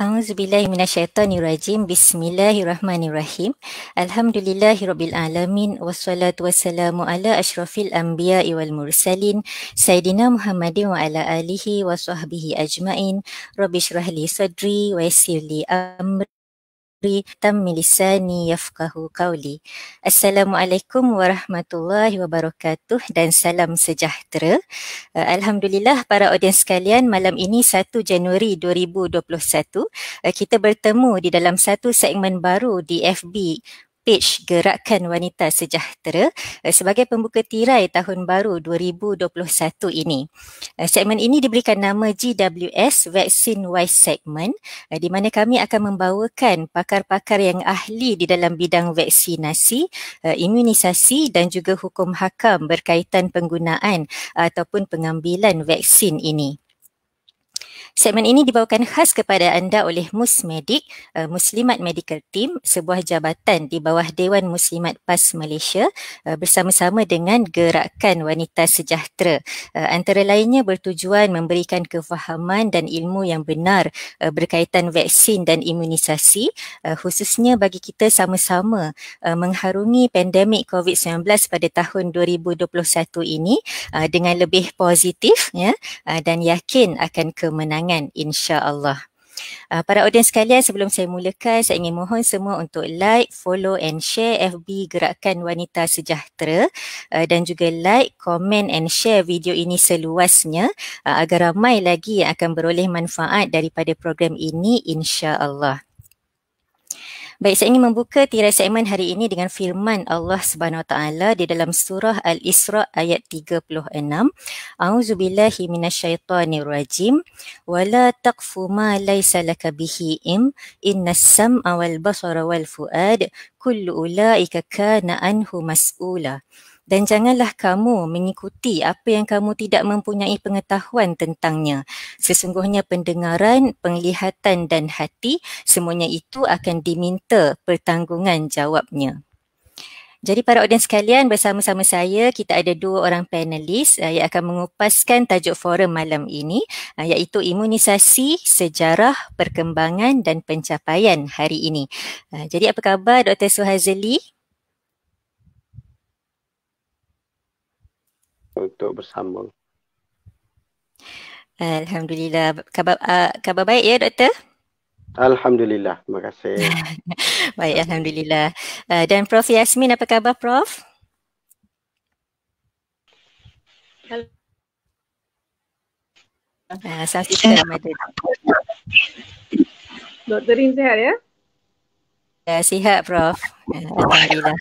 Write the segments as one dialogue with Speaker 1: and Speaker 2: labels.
Speaker 1: A'udzubillahi minasyaitonirrajim. Bismillahirrahmanirrahim. Alhamdulillahirabbil alamin wassalatu wassalamu ala asyrafil anbiya'i wal mursalin sayidina Muhammadin wa ala alihi wa ajmain. Rabbishrahli sadri wa yassirli amri amri tamilisani yafqahu qawli. Assalamualaikum warahmatullahi wabarakatuh dan salam sejahtera. Eh, Alhamdulillah para audiens sekalian malam ini 1 Januari 2021 eh, kita bertemu di dalam satu segmen baru di FB page Gerakan Wanita Sejahtera eh, sebagai pembuka tirai tahun baru 2021 ini. Eh, segmen ini diberikan nama GWS Vaccine Wise Segment eh, di mana kami akan membawakan pakar-pakar yang ahli di dalam bidang vaksinasi, imunisasi dan juga hukum hakam berkaitan penggunaan ataupun pengambilan vaksin ini. Segmen ini dibawakan khas kepada anda oleh Musmedic, eh, Muslimat Medical Team, sebuah jabatan di bawah Dewan Muslimat PAS Malaysia eh, bersama-sama dengan Gerakan Wanita Sejahtera. Eh, antara lainnya bertujuan memberikan kefahaman dan ilmu yang benar berkaitan vaksin dan imunisasi khususnya bagi kita sama-sama mengharungi pandemik COVID-19 pada tahun 2021 ini dengan lebih positif ya, dan yakin akan kemenangan kemenangan insya-Allah. Uh, para audiens sekalian sebelum saya mulakan saya ingin mohon semua untuk like, follow and share FB Gerakan Wanita Sejahtera uh, dan juga like, comment, and share video ini seluasnya uh, agar ramai lagi yang akan beroleh manfaat daripada program ini insya-Allah. Baik, saya ingin membuka tirai segmen hari ini dengan firman Allah Subhanahu Taala di dalam surah Al-Isra ayat 36. A'udzu billahi minasyaitonir rajim. Wala taqfu ma laysa laka bihi im innas sam'a wal basara wal fuad kullu ulaika kana anhu mas'ula dan janganlah kamu mengikuti apa yang kamu tidak mempunyai pengetahuan tentangnya. Sesungguhnya pendengaran, penglihatan dan hati semuanya itu akan diminta pertanggungan jawabnya. Jadi para audiens sekalian bersama-sama saya kita ada dua orang panelis uh, yang akan mengupaskan tajuk forum malam ini uh, iaitu imunisasi sejarah perkembangan dan pencapaian hari ini. Uh, jadi apa khabar Dr Suhazli?
Speaker 2: untuk bersambung.
Speaker 1: Alhamdulillah. kabar uh, khabar baik ya doktor?
Speaker 2: Alhamdulillah. Terima kasih.
Speaker 1: baik, Alhamdulillah. Uh, dan Prof Yasmin, apa khabar Prof? Hello. Uh, Dr. Rin sihat ya? Ya, sihat Prof. Uh, Alhamdulillah.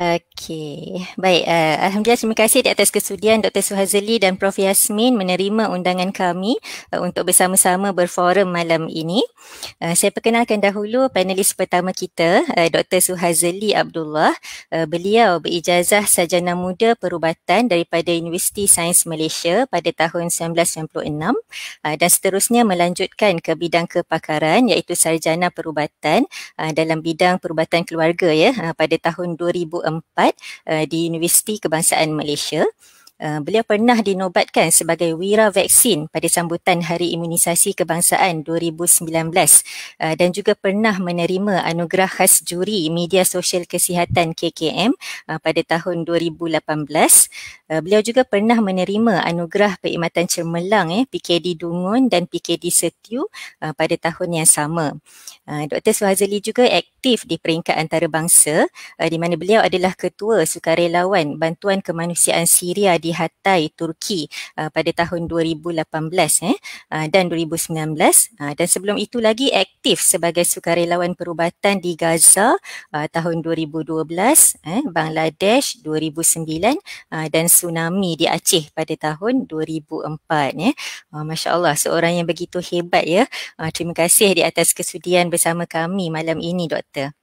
Speaker 1: Uh, Okey, baik. Uh, Alhamdulillah terima kasih di atas kesudian Dr. Suhazli dan Prof. Yasmin menerima undangan kami uh, untuk bersama-sama berforum malam ini. Uh, saya perkenalkan dahulu panelis pertama kita, uh, Dr. Suhazli Abdullah. Uh, beliau berijazah sarjana Muda Perubatan daripada Universiti Sains Malaysia pada tahun 1996 uh, dan seterusnya melanjutkan ke bidang kepakaran iaitu Sarjana Perubatan uh, dalam bidang perubatan keluarga ya uh, pada tahun 2004 Ustaz uh, di Universiti Kebangsaan Malaysia. Uh, beliau pernah dinobatkan sebagai wira vaksin pada sambutan Hari Imunisasi Kebangsaan 2019 uh, dan juga pernah menerima anugerah khas juri media sosial kesihatan KKM uh, pada tahun 2018. Uh, beliau juga pernah menerima anugerah perkhidmatan cemerlang eh, PKD Dungun dan PKD Setiu uh, pada tahun yang sama. Uh, Dr. Suhazali juga ek- aktif di peringkat antarabangsa uh, di mana beliau adalah ketua sukarelawan bantuan kemanusiaan Syria di Hatay Turki uh, pada tahun 2018 eh uh, dan 2019 uh, dan sebelum itu lagi aktif aktif sebagai sukarelawan perubatan di Gaza uh, tahun 2012, eh, Bangladesh 2009 uh, dan tsunami di Aceh pada tahun 2004. Eh. Uh, Masya Allah, seorang yang begitu hebat ya. Uh, terima kasih di atas kesudian bersama kami malam ini, Doktor.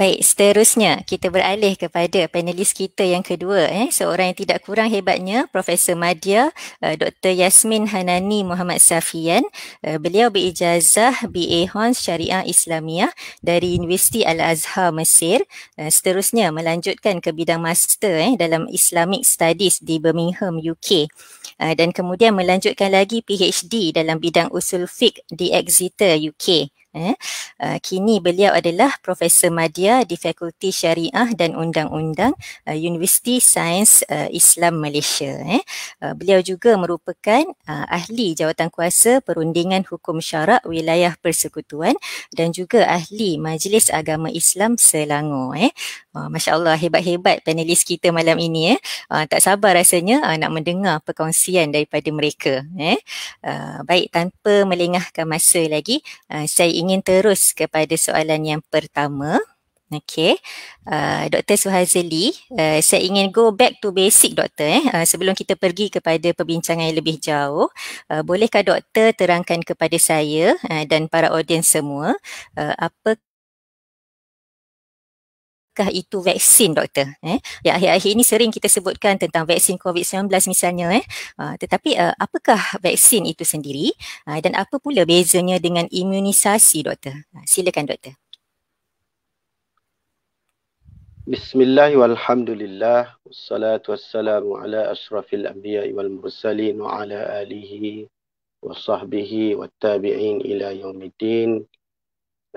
Speaker 1: Baik, seterusnya kita beralih kepada panelis kita yang kedua, eh, seorang yang tidak kurang hebatnya, Profesor Madia uh, eh, Dr. Yasmin Hanani Muhammad Safian. Uh, beliau berijazah BA Hons Syariah Islamiah dari Universiti Al-Azhar Mesir. Uh, seterusnya melanjutkan ke bidang master eh, dalam Islamic Studies di Birmingham, UK. Uh, dan kemudian melanjutkan lagi PhD dalam bidang usul fiqh di Exeter, UK. Eh, uh, kini beliau adalah Profesor Madia di Fakulti Syariah dan Undang-Undang uh, Universiti Sains uh, Islam Malaysia. Eh. Uh, beliau juga merupakan uh, ahli Kuasa perundingan hukum syarak wilayah persekutuan dan juga ahli Majlis Agama Islam Selangor. Eh. Uh, ah, Masya Allah hebat-hebat panelis kita malam ini. Eh. Uh, tak sabar rasanya uh, nak mendengar perkongsian daripada mereka. Eh. Uh, baik, tanpa melengahkan masa lagi, uh, saya ingin terus kepada soalan yang pertama. Okay, uh, Dr. Suhazeli, uh, saya ingin go back to basic, Doktor. Eh. Uh, sebelum kita pergi kepada perbincangan yang lebih jauh, uh, bolehkah Doktor terangkan kepada saya uh, dan para audiens semua uh, apa adakah itu vaksin doktor eh ya akhir-akhir ini sering kita sebutkan tentang vaksin COVID-19 misalnya eh uh, tetapi uh, apakah vaksin itu sendiri uh, dan apa pula bezanya dengan imunisasi doktor uh, silakan doktor
Speaker 2: Bismillahirrahmanirrahim wassalatu wassalamu ala asrafil anbiya wal mursalin wa ala alihi wa sahbihi wa tabi'in ila yaumiddin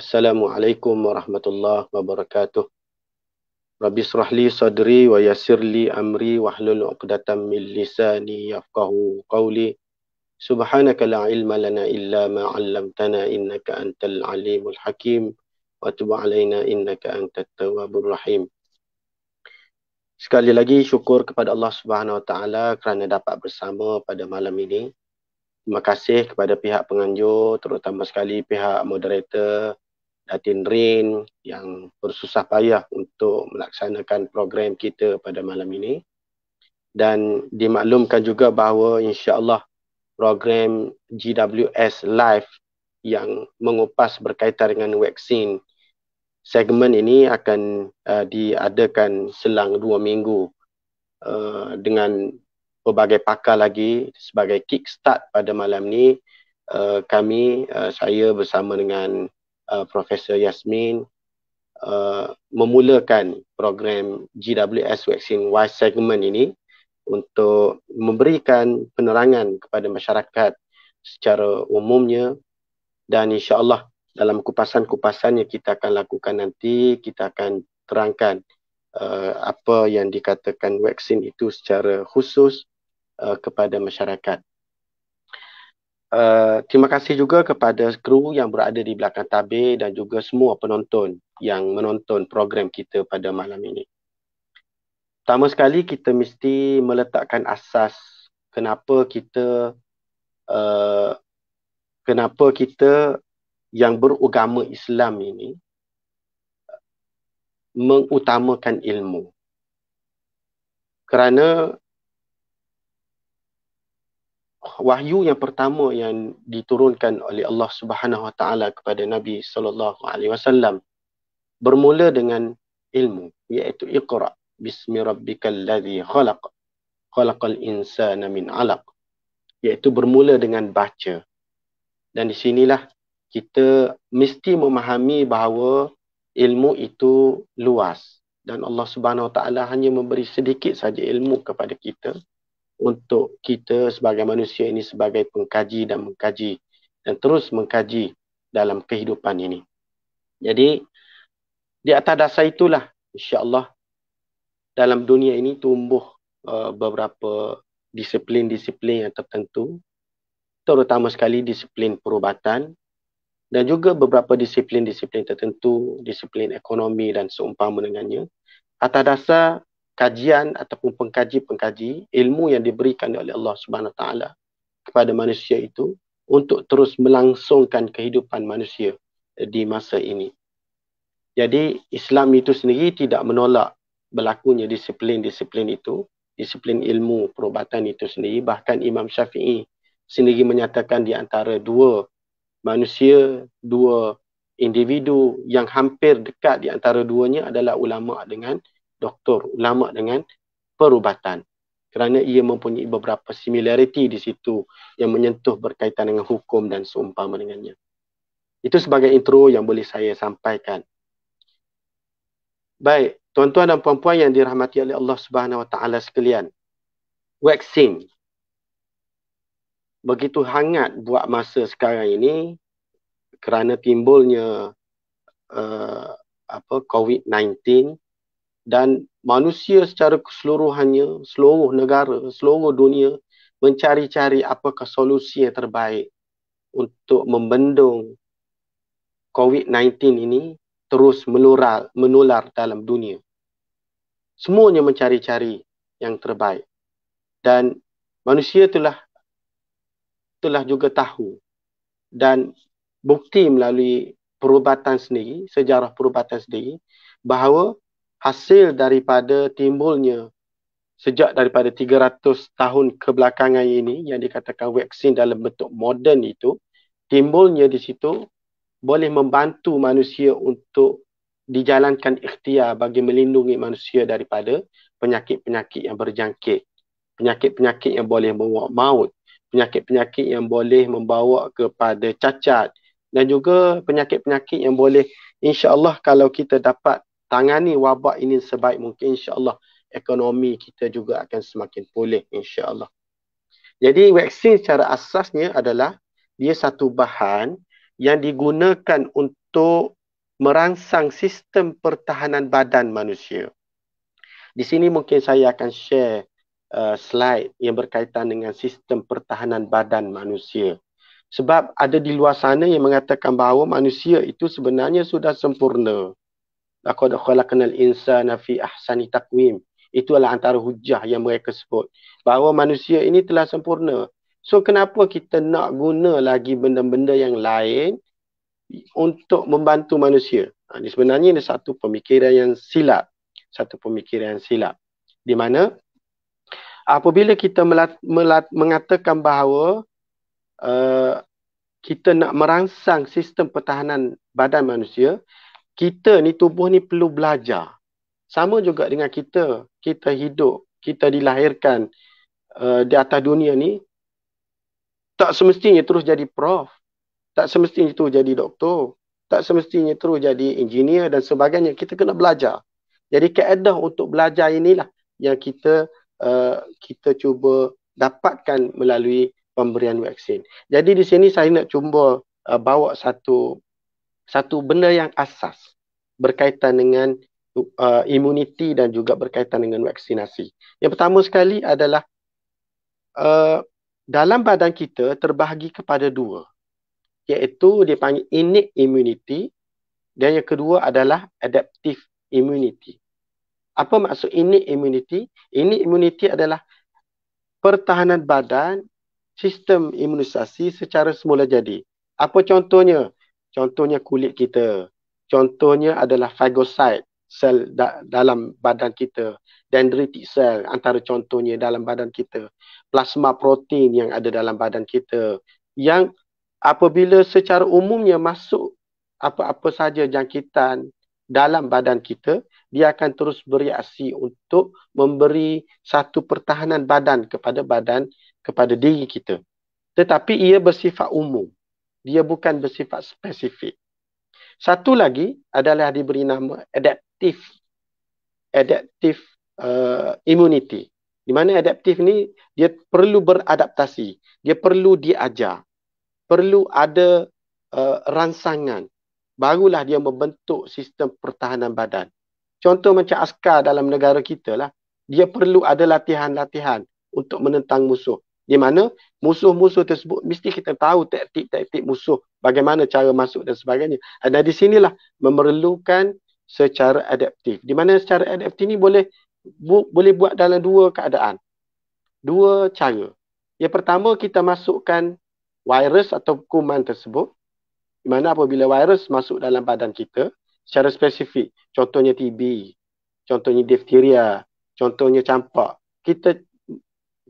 Speaker 2: Assalamualaikum warahmatullahi wabarakatuh Rabbi srahli sadri wa yassirli amri wa hlul 'uqdatam min lisani yafqahu qawli. Subhanaka la ilma lana illa ma'allamtana. 'allamtana innaka antal alimul hakim wa tub 'alaina innaka antat tawwabur rahim. Sekali lagi syukur kepada Allah Subhanahu wa taala kerana dapat bersama pada malam ini. Terima kasih kepada pihak penganjur terutama sekali pihak moderator Datin Rain yang bersusah payah untuk melaksanakan program kita pada malam ini. Dan dimaklumkan juga bahawa Allah program GWS Live yang mengupas berkaitan dengan vaksin segmen ini akan uh, diadakan selang dua minggu uh, dengan pelbagai pakar lagi sebagai kickstart pada malam ini uh, kami uh, saya bersama dengan Uh, Profesor Yasmin uh, memulakan program GWS Vaccine Y Segment ini untuk memberikan penerangan kepada masyarakat secara umumnya dan insya Allah dalam kupasan-kupasan yang kita akan lakukan nanti kita akan terangkan uh, apa yang dikatakan vaksin itu secara khusus uh, kepada masyarakat. Eh, terima kasih juga kepada kru yang berada di belakang tabir dan juga semua penonton yang menonton program kita pada malam ini. Pertama sekali kita mesti meletakkan asas kenapa kita uh, kenapa kita yang beragama Islam ini mengutamakan ilmu. Kerana wahyu yang pertama yang diturunkan oleh Allah Subhanahu Wa Taala kepada Nabi Sallallahu Alaihi Wasallam bermula dengan ilmu iaitu iqra bismi rabbikal ladzi khalaq khalaqal insana min alaq iaitu bermula dengan baca dan di sinilah kita mesti memahami bahawa ilmu itu luas dan Allah Subhanahu Wa Taala hanya memberi sedikit saja ilmu kepada kita untuk kita sebagai manusia ini sebagai pengkaji dan mengkaji dan terus mengkaji dalam kehidupan ini. Jadi di atas dasar itulah insya-Allah dalam dunia ini tumbuh uh, beberapa disiplin-disiplin yang tertentu terutama sekali disiplin perubatan dan juga beberapa disiplin-disiplin tertentu, disiplin ekonomi dan seumpama dengannya. Atas dasar kajian ataupun pengkaji-pengkaji ilmu yang diberikan oleh Allah Subhanahu taala kepada manusia itu untuk terus melangsungkan kehidupan manusia di masa ini. Jadi Islam itu sendiri tidak menolak berlakunya disiplin-disiplin itu, disiplin ilmu perubatan itu sendiri. Bahkan Imam Syafi'i sendiri menyatakan di antara dua manusia, dua individu yang hampir dekat di antara duanya adalah ulama dengan doktor ulama dengan perubatan kerana ia mempunyai beberapa similarity di situ yang menyentuh berkaitan dengan hukum dan seumpama dengannya. Itu sebagai intro yang boleh saya sampaikan. Baik, tuan-tuan dan puan-puan yang dirahmati oleh Allah Subhanahu Wa Taala sekalian. Vaksin begitu hangat buat masa sekarang ini kerana timbulnya uh, apa COVID-19 dan manusia secara keseluruhannya, seluruh negara, seluruh dunia mencari-cari apakah solusi yang terbaik untuk membendung COVID-19 ini terus menular, menular dalam dunia. Semuanya mencari-cari yang terbaik. Dan manusia telah telah juga tahu dan bukti melalui perubatan sendiri, sejarah perubatan sendiri, bahawa hasil daripada timbulnya sejak daripada 300 tahun kebelakangan ini yang dikatakan vaksin dalam bentuk moden itu timbulnya di situ boleh membantu manusia untuk dijalankan ikhtiar bagi melindungi manusia daripada penyakit-penyakit yang berjangkit penyakit-penyakit yang boleh membawa maut penyakit-penyakit yang boleh membawa kepada cacat dan juga penyakit-penyakit yang boleh insya-Allah kalau kita dapat tangani wabak ini sebaik mungkin insyaallah ekonomi kita juga akan semakin pulih insyaallah jadi vaksin secara asasnya adalah dia satu bahan yang digunakan untuk merangsang sistem pertahanan badan manusia di sini mungkin saya akan share Uh, slide yang berkaitan dengan sistem pertahanan badan manusia. Sebab ada di luar sana yang mengatakan bahawa manusia itu sebenarnya sudah sempurna laqad khalaqnal insana fi ahsani taqwim itu adalah antara hujah yang mereka sebut bahawa manusia ini telah sempurna so kenapa kita nak guna lagi benda-benda yang lain untuk membantu manusia ha, ini sebenarnya ini satu pemikiran yang silap satu pemikiran yang silap di mana apabila kita melat, melat, mengatakan bahawa uh, kita nak merangsang sistem pertahanan badan manusia kita ni tubuh ni perlu belajar. Sama juga dengan kita, kita hidup, kita dilahirkan uh, di atas dunia ni tak semestinya terus jadi prof, tak semestinya terus jadi doktor, tak semestinya terus jadi engineer dan sebagainya. Kita kena belajar. Jadi keadaan untuk belajar inilah yang kita uh, kita cuba dapatkan melalui pemberian vaksin. Jadi di sini saya nak cuba uh, bawa satu satu benda yang asas berkaitan dengan uh, imuniti dan juga berkaitan dengan vaksinasi. Yang pertama sekali adalah uh, dalam badan kita terbahagi kepada dua iaitu dia panggil innate immunity dan yang kedua adalah adaptive immunity. Apa maksud innate immunity? Innate immunity adalah pertahanan badan sistem imunisasi secara semula jadi. Apa contohnya? Contohnya kulit kita. Contohnya adalah phagocyte sel da- dalam badan kita. Dendritic cell antara contohnya dalam badan kita. Plasma protein yang ada dalam badan kita. Yang apabila secara umumnya masuk apa-apa saja jangkitan dalam badan kita, dia akan terus bereaksi untuk memberi satu pertahanan badan kepada badan, kepada diri kita. Tetapi ia bersifat umum dia bukan bersifat spesifik. Satu lagi adalah diberi nama adaptif, adaptif uh, immunity. Di mana adaptif ni dia perlu beradaptasi, dia perlu diajar, perlu ada uh, rangsangan barulah dia membentuk sistem pertahanan badan. Contoh macam askar dalam negara kita lah, dia perlu ada latihan-latihan untuk menentang musuh di mana musuh-musuh tersebut mesti kita tahu taktik-taktik musuh bagaimana cara masuk dan sebagainya dan di sinilah memerlukan secara adaptif di mana secara adaptif ini boleh bu, boleh buat dalam dua keadaan dua cara yang pertama kita masukkan virus atau kuman tersebut di mana apabila virus masuk dalam badan kita secara spesifik contohnya TB contohnya difteria contohnya campak kita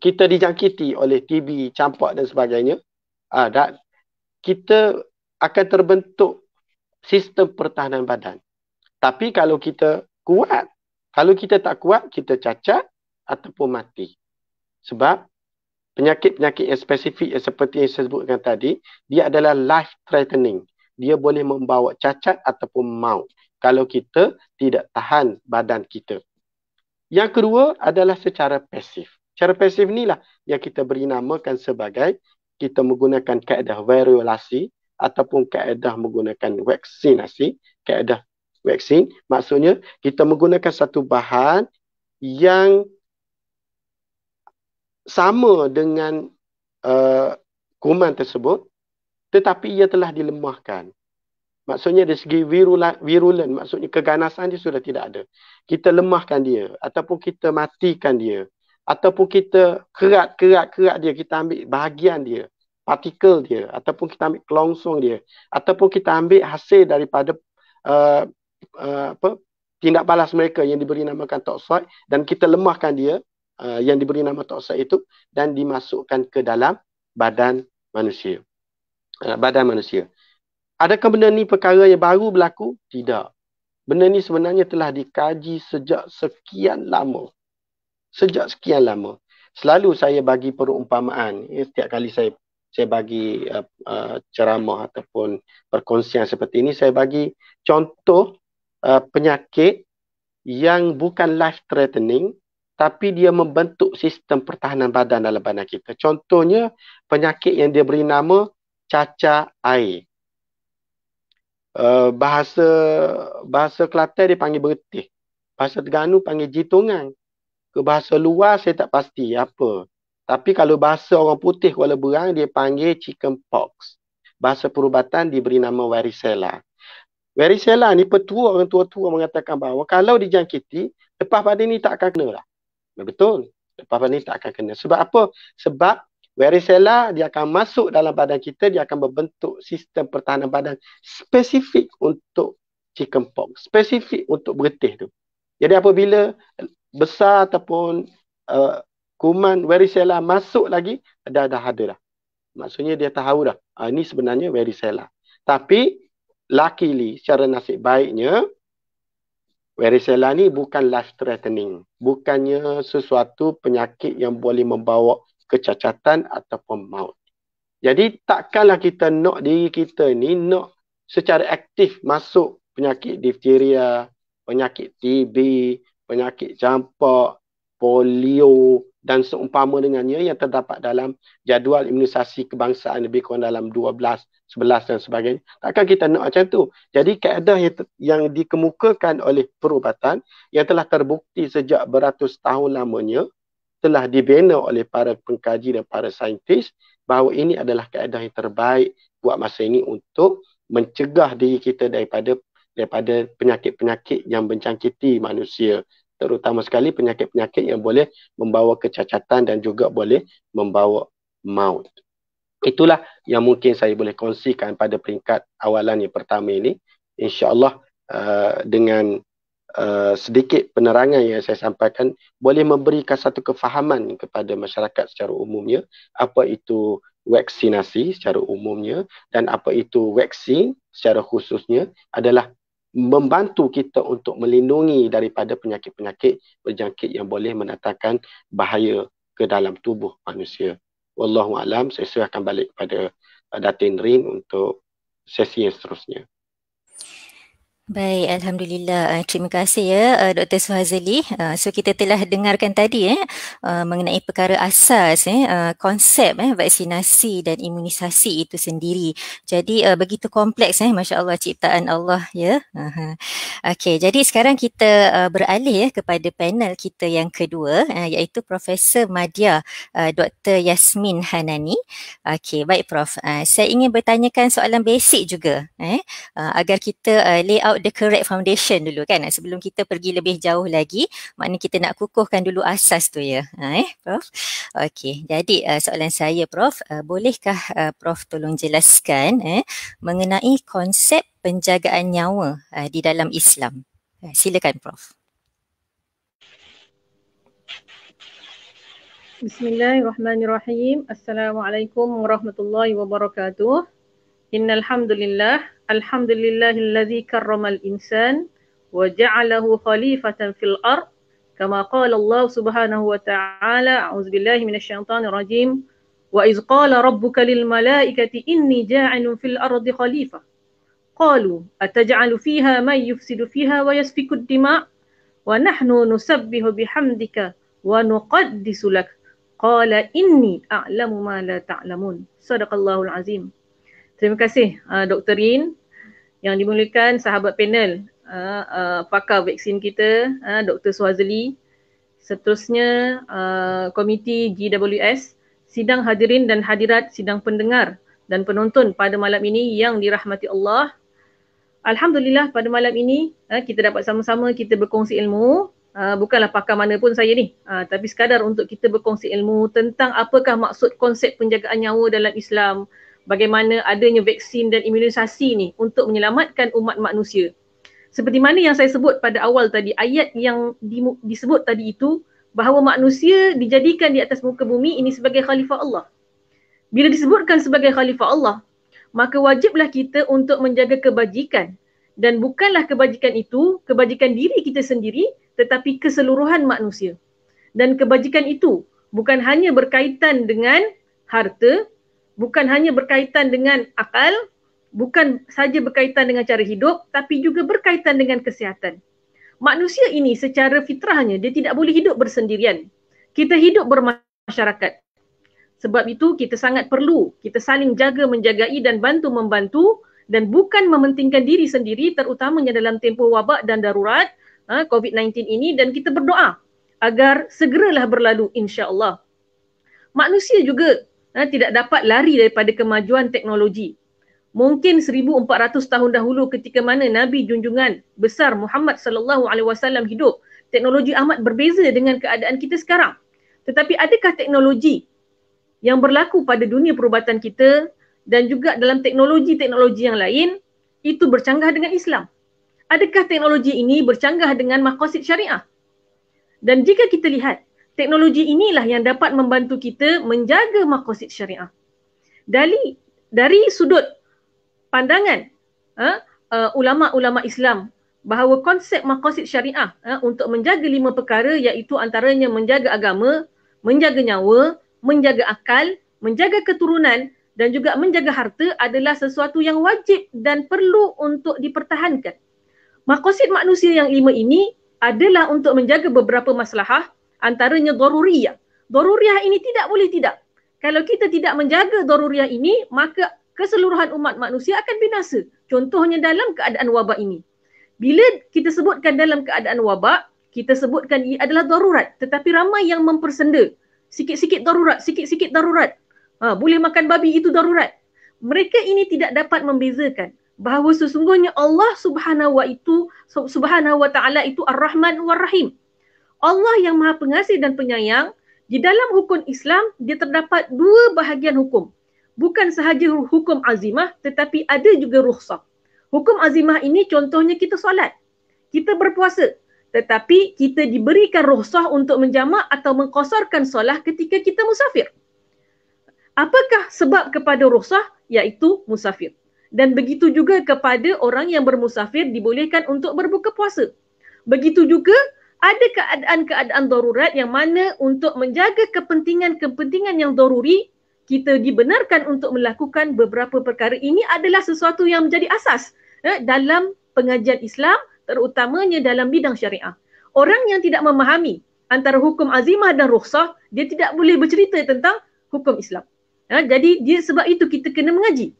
Speaker 2: kita dijangkiti oleh TB, campak dan sebagainya, uh, dan kita akan terbentuk sistem pertahanan badan. Tapi kalau kita kuat, kalau kita tak kuat, kita cacat ataupun mati. Sebab penyakit-penyakit yang spesifik yang seperti yang saya sebutkan tadi, dia adalah life threatening. Dia boleh membawa cacat ataupun maut kalau kita tidak tahan badan kita. Yang kedua adalah secara pasif. Cara pasif ni lah yang kita beri namakan sebagai kita menggunakan kaedah variolasi ataupun kaedah menggunakan vaksinasi. Kaedah vaksin maksudnya kita menggunakan satu bahan yang sama dengan uh, kuman tersebut tetapi ia telah dilemahkan. Maksudnya dari segi virula, virulen, maksudnya keganasan dia sudah tidak ada. Kita lemahkan dia ataupun kita matikan dia ataupun kita kerat-kerat-kerat dia, kita ambil bahagian dia, partikel dia, ataupun kita ambil kelongsong dia, ataupun kita ambil hasil daripada uh, uh, apa, tindak balas mereka yang diberi namakan toksoid dan kita lemahkan dia uh, yang diberi nama toksoid itu dan dimasukkan ke dalam badan manusia. Uh, badan manusia. Adakah benda ni perkara yang baru berlaku? Tidak. Benda ni sebenarnya telah dikaji sejak sekian lama sejak sekian lama selalu saya bagi perumpamaan ya, setiap kali saya saya bagi uh, uh, ceramah ataupun perkongsian seperti ini saya bagi contoh uh, penyakit yang bukan life threatening tapi dia membentuk sistem pertahanan badan dalam badan kita contohnya penyakit yang dia beri nama cacar air uh, bahasa bahasa kelantan panggil bertih bahasa terengganu panggil jitungan ke bahasa luar saya tak pasti apa. Tapi kalau bahasa orang putih Kuala Berang dia panggil chicken pox. Bahasa perubatan diberi nama varicella. Varicella ni petua orang tua-tua mengatakan bahawa kalau dijangkiti, lepas pada ni tak akan kena lah. Betul. Lepas pada ni tak akan kena. Sebab apa? Sebab varicella dia akan masuk dalam badan kita, dia akan membentuk sistem pertahanan badan spesifik untuk chicken pox. Spesifik untuk bertih tu. Jadi apabila besar ataupun uh, kuman varicella masuk lagi dah dah ada dah. Maksudnya dia tahu dah. Uh, ini sebenarnya varicella. Tapi luckily secara nasib baiknya varicella ni bukan life threatening. Bukannya sesuatu penyakit yang boleh membawa kecacatan ataupun maut. Jadi takkanlah kita nak diri kita ni nak secara aktif masuk penyakit difteria, penyakit TB, penyakit campak, polio dan seumpama dengannya yang terdapat dalam jadual imunisasi kebangsaan lebih kurang dalam 12, 11 dan sebagainya. Takkan kita nak macam tu. Jadi keadaan yang, yang dikemukakan oleh perubatan yang telah terbukti sejak beratus tahun lamanya telah dibina oleh para pengkaji dan para saintis bahawa ini adalah keadaan yang terbaik buat masa ini untuk mencegah diri kita daripada daripada penyakit-penyakit yang menjangkiti manusia terutama sekali penyakit-penyakit yang boleh membawa kecacatan dan juga boleh membawa maut. Itulah yang mungkin saya boleh kongsikan pada peringkat awalan yang pertama ini. InsyaAllah uh, dengan uh, sedikit penerangan yang saya sampaikan boleh memberikan satu kefahaman kepada masyarakat secara umumnya apa itu vaksinasi secara umumnya dan apa itu vaksin secara khususnya adalah membantu kita untuk melindungi daripada penyakit-penyakit berjangkit yang boleh mendatangkan bahaya ke dalam tubuh manusia. Wallahu alam, saya serahkan balik kepada uh, Datin Rin untuk sesi yang seterusnya.
Speaker 1: Baik, Alhamdulillah. Eh, terima kasih ya eh, Dr. Suhazali. Eh, so kita telah dengarkan tadi ya mengenai perkara asas, konsep vaksinasi dan imunisasi itu sendiri. Jadi begitu kompleks, eh, Masya Allah, ciptaan Allah. ya. Okay, jadi sekarang kita beralih ya kepada panel kita yang kedua iaitu Profesor Madia, Dr. Yasmin Hanani. Okay, baik Prof. Saya ingin bertanyakan soalan basic juga eh, agar kita layout about the correct foundation dulu kan sebelum kita pergi lebih jauh lagi makna kita nak kukuhkan dulu asas tu ya ha, eh prof okey jadi uh, soalan saya prof uh, bolehkah uh, prof tolong jelaskan eh mengenai konsep penjagaan nyawa uh, di dalam Islam uh, silakan prof
Speaker 3: Bismillahirrahmanirrahim. Assalamualaikum warahmatullahi wabarakatuh. Innalhamdulillah. الحمد لله الذي كرم الإنسان وجعله خليفة في الأرض كما قال الله سبحانه وتعالى أعوذ بالله من الشيطان الرجيم وإذ قال ربك للملائكة إني جاعل في الأرض خليفة قالوا أتجعل فيها من يفسد فيها ويسفك الدماء ونحن نسبه بحمدك ونقدس لك قال إني أعلم ما لا تعلمون صدق الله العظيم Terima kasih uh, Dr. Rin yang dimulakan sahabat panel uh, uh, pakar vaksin kita uh, Dr. Suazli seterusnya uh, komiti GWS sidang hadirin dan hadirat sidang pendengar dan penonton pada malam ini yang dirahmati Allah Alhamdulillah pada malam ini uh, kita dapat sama-sama kita berkongsi ilmu Uh, bukanlah pakar mana pun saya ni uh, tapi sekadar untuk kita berkongsi ilmu tentang apakah maksud konsep penjagaan nyawa dalam Islam bagaimana adanya vaksin dan imunisasi ni untuk menyelamatkan umat manusia. Seperti mana yang saya sebut pada awal tadi, ayat yang di, disebut tadi itu bahawa manusia dijadikan di atas muka bumi ini sebagai khalifah Allah. Bila disebutkan sebagai khalifah Allah, maka wajiblah kita untuk menjaga kebajikan dan bukanlah kebajikan itu kebajikan diri kita sendiri tetapi keseluruhan manusia. Dan kebajikan itu bukan hanya berkaitan dengan harta bukan hanya berkaitan dengan akal, bukan saja berkaitan dengan cara hidup tapi juga berkaitan dengan kesihatan. Manusia ini secara fitrahnya dia tidak boleh hidup bersendirian. Kita hidup bermasyarakat. Sebab itu kita sangat perlu kita saling jaga menjagai dan bantu membantu dan bukan mementingkan diri sendiri terutamanya dalam tempoh wabak dan darurat ha, COVID-19 ini dan kita berdoa agar segeralah berlalu insya-Allah. Manusia juga eh, tidak dapat lari daripada kemajuan teknologi. Mungkin 1400 tahun dahulu ketika mana Nabi junjungan besar Muhammad sallallahu alaihi wasallam hidup, teknologi amat berbeza dengan keadaan kita sekarang. Tetapi adakah teknologi yang berlaku pada dunia perubatan kita dan juga dalam teknologi-teknologi yang lain itu bercanggah dengan Islam? Adakah teknologi ini bercanggah dengan maqasid syariah? Dan jika kita lihat teknologi inilah yang dapat membantu kita menjaga maqasid syariah. Dari dari sudut pandangan uh, uh, ulama-ulama Islam bahawa konsep maqasid syariah uh, untuk menjaga lima perkara iaitu antaranya menjaga agama, menjaga nyawa, menjaga akal, menjaga keturunan dan juga menjaga harta adalah sesuatu yang wajib dan perlu untuk dipertahankan. Maqasid manusia yang lima ini adalah untuk menjaga beberapa masalah antaranya daruriyah. Daruriyah ini tidak boleh tidak. Kalau kita tidak menjaga daruriyah ini, maka keseluruhan umat manusia akan binasa. Contohnya dalam keadaan wabak ini. Bila kita sebutkan dalam keadaan wabak, kita sebutkan ia adalah darurat. Tetapi ramai yang mempersenda. Sikit-sikit darurat, sikit-sikit darurat. Ha, boleh makan babi itu darurat. Mereka ini tidak dapat membezakan bahawa sesungguhnya Allah Subhanahu wa itu Subhanahu taala itu Ar-Rahman wa Rahim. Allah yang maha pengasih dan penyayang, di dalam hukum Islam, dia terdapat dua bahagian hukum. Bukan sahaja hukum azimah, tetapi ada juga rukhsah Hukum azimah ini contohnya kita solat. Kita berpuasa. Tetapi kita diberikan rukhsah untuk menjamak atau mengkosarkan solat ketika kita musafir. Apakah sebab kepada rukhsah Iaitu musafir. Dan begitu juga kepada orang yang bermusafir dibolehkan untuk berbuka puasa. Begitu juga ada keadaan-keadaan darurat yang mana untuk menjaga kepentingan-kepentingan yang daruri kita dibenarkan untuk melakukan beberapa perkara ini adalah sesuatu yang menjadi asas eh, dalam pengajian Islam terutamanya dalam bidang syariah. Orang yang tidak memahami antara hukum azimah dan rukhsah, dia tidak boleh bercerita tentang hukum Islam. Eh, jadi dia sebab itu kita kena mengaji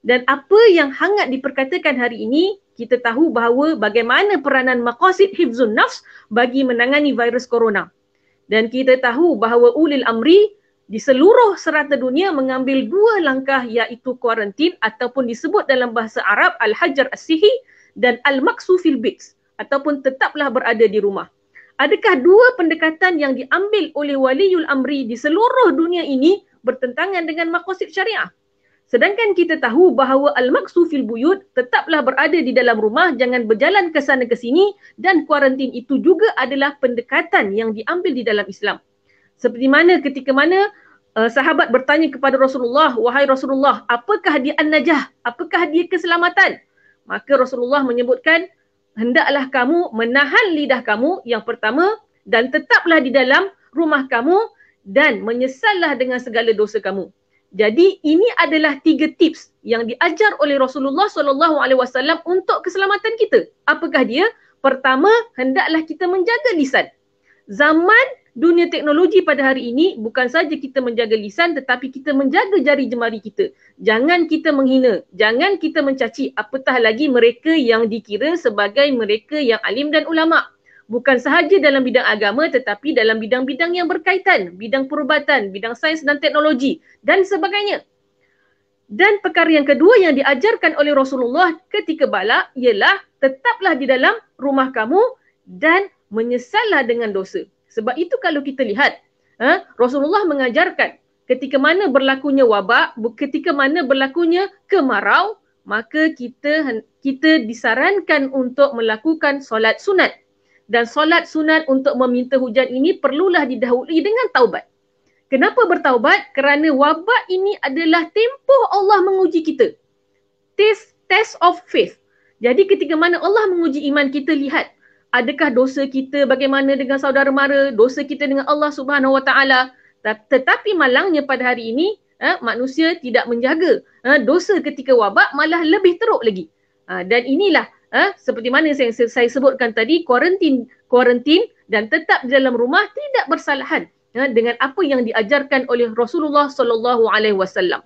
Speaker 3: dan apa yang hangat diperkatakan hari ini kita tahu bahawa bagaimana peranan maqasid hifzun nafs bagi menangani virus corona dan kita tahu bahawa ulil amri di seluruh serata dunia mengambil dua langkah iaitu kuarantin ataupun disebut dalam bahasa Arab al-hajar as-sihi dan al-maksu fil bits ataupun tetaplah berada di rumah. Adakah dua pendekatan yang diambil oleh waliul amri di seluruh dunia ini bertentangan dengan maqasid syariah? Sedangkan kita tahu bahawa al maksu fil buyut tetaplah berada di dalam rumah jangan berjalan ke sana ke sini dan kuarantin itu juga adalah pendekatan yang diambil di dalam Islam. Seperti mana ketika mana uh, sahabat bertanya kepada Rasulullah, wahai Rasulullah, apakah dia an-najah? Apakah dia keselamatan? Maka Rasulullah menyebutkan, hendaklah kamu menahan lidah kamu yang pertama dan tetaplah di dalam rumah kamu dan menyesallah dengan segala dosa kamu. Jadi ini adalah tiga tips yang diajar oleh Rasulullah sallallahu alaihi wasallam untuk keselamatan kita. Apakah dia? Pertama, hendaklah kita menjaga lisan. Zaman dunia teknologi pada hari ini bukan saja kita menjaga lisan tetapi kita menjaga jari jemari kita. Jangan kita menghina, jangan kita mencaci apatah lagi mereka yang dikira sebagai mereka yang alim dan ulama' bukan sahaja dalam bidang agama tetapi dalam bidang-bidang yang berkaitan, bidang perubatan, bidang sains dan teknologi dan sebagainya. Dan perkara yang kedua yang diajarkan oleh Rasulullah ketika balak ialah tetaplah di dalam rumah kamu dan menyesallah dengan dosa. Sebab itu kalau kita lihat, ha, Rasulullah mengajarkan ketika mana berlakunya wabak, ketika mana berlakunya kemarau, maka kita kita disarankan untuk melakukan solat sunat dan solat sunat untuk meminta hujan ini perlulah didahului dengan taubat. Kenapa bertaubat? Kerana wabak ini adalah tempoh Allah menguji kita. Test test of faith. Jadi ketika mana Allah menguji iman kita lihat adakah dosa kita bagaimana dengan saudara mara, dosa kita dengan Allah Subhanahu Wa Taala. Tetapi malangnya pada hari ini eh, manusia tidak menjaga eh, dosa ketika wabak malah lebih teruk lagi. Ha, dan inilah eh, seperti mana saya, saya sebutkan tadi kuarantin kuarantin dan tetap di dalam rumah tidak bersalahan eh, dengan apa yang diajarkan oleh Rasulullah sallallahu alaihi wasallam.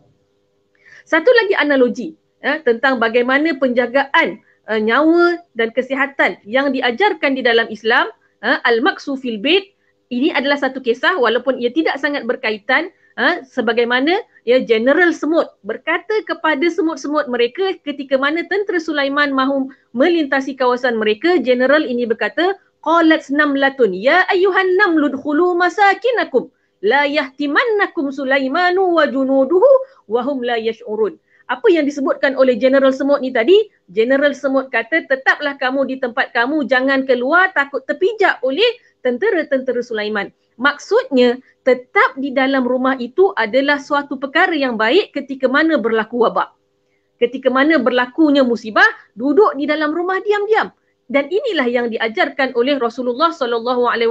Speaker 3: Satu lagi analogi eh, tentang bagaimana penjagaan eh, nyawa dan kesihatan yang diajarkan di dalam Islam eh, al maksufil bed ini adalah satu kisah walaupun ia tidak sangat berkaitan ha, sebagaimana ya general semut berkata kepada semut-semut mereka ketika mana tentera Sulaiman mahu melintasi kawasan mereka general ini berkata qalat nam namlatun ya ayuhan namludkhulu masakinakum la yahtimannakum sulaimanu wa junuduhu wa hum la yash'urun apa yang disebutkan oleh general semut ni tadi general semut kata tetaplah kamu di tempat kamu jangan keluar takut terpijak oleh tentera-tentera Sulaiman. Maksudnya tetap di dalam rumah itu adalah suatu perkara yang baik ketika mana berlaku wabak. Ketika mana berlakunya musibah, duduk di dalam rumah diam-diam. Dan inilah yang diajarkan oleh Rasulullah SAW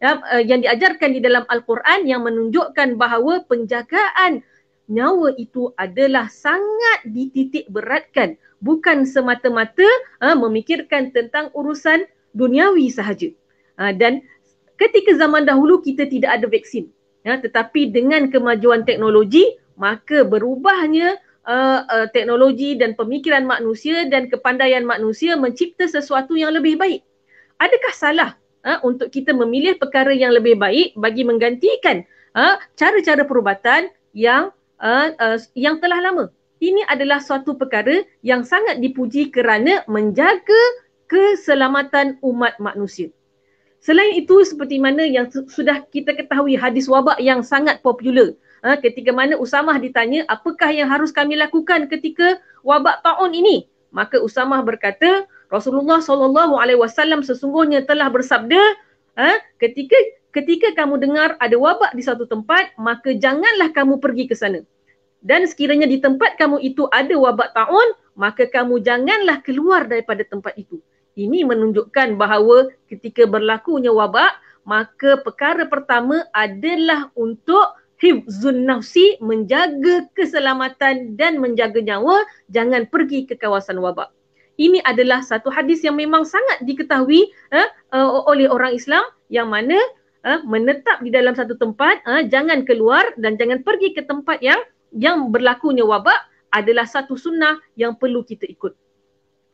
Speaker 3: ya, eh, yang diajarkan di dalam Al-Quran yang menunjukkan bahawa penjagaan nyawa itu adalah sangat dititik beratkan bukan semata-mata eh, memikirkan tentang urusan duniawi sahaja. Ah, dan ketika zaman dahulu kita tidak ada vaksin ya tetapi dengan kemajuan teknologi maka berubahnya uh, uh, teknologi dan pemikiran manusia dan kepandaian manusia mencipta sesuatu yang lebih baik adakah salah uh, untuk kita memilih perkara yang lebih baik bagi menggantikan uh, cara-cara perubatan yang uh, uh, yang telah lama ini adalah suatu perkara yang sangat dipuji kerana menjaga keselamatan umat manusia Selain itu seperti mana yang sudah kita ketahui hadis wabak yang sangat popular ha, ketika mana Usamah ditanya apakah yang harus kami lakukan ketika wabak ta'un ini maka Usamah berkata Rasulullah saw sesungguhnya telah bersabda ha, ketika ketika kamu dengar ada wabak di satu tempat maka janganlah kamu pergi ke sana dan sekiranya di tempat kamu itu ada wabak ta'un maka kamu janganlah keluar daripada tempat itu ini menunjukkan bahawa ketika berlakunya wabak, maka perkara pertama adalah untuk hibzun nafsi menjaga keselamatan dan menjaga nyawa jangan pergi ke kawasan wabak. Ini adalah satu hadis yang memang sangat diketahui eh, eh, oleh orang Islam yang mana eh, menetap di dalam satu tempat, eh, jangan keluar dan jangan pergi ke tempat yang yang berlakunya wabak adalah satu sunnah yang perlu kita ikut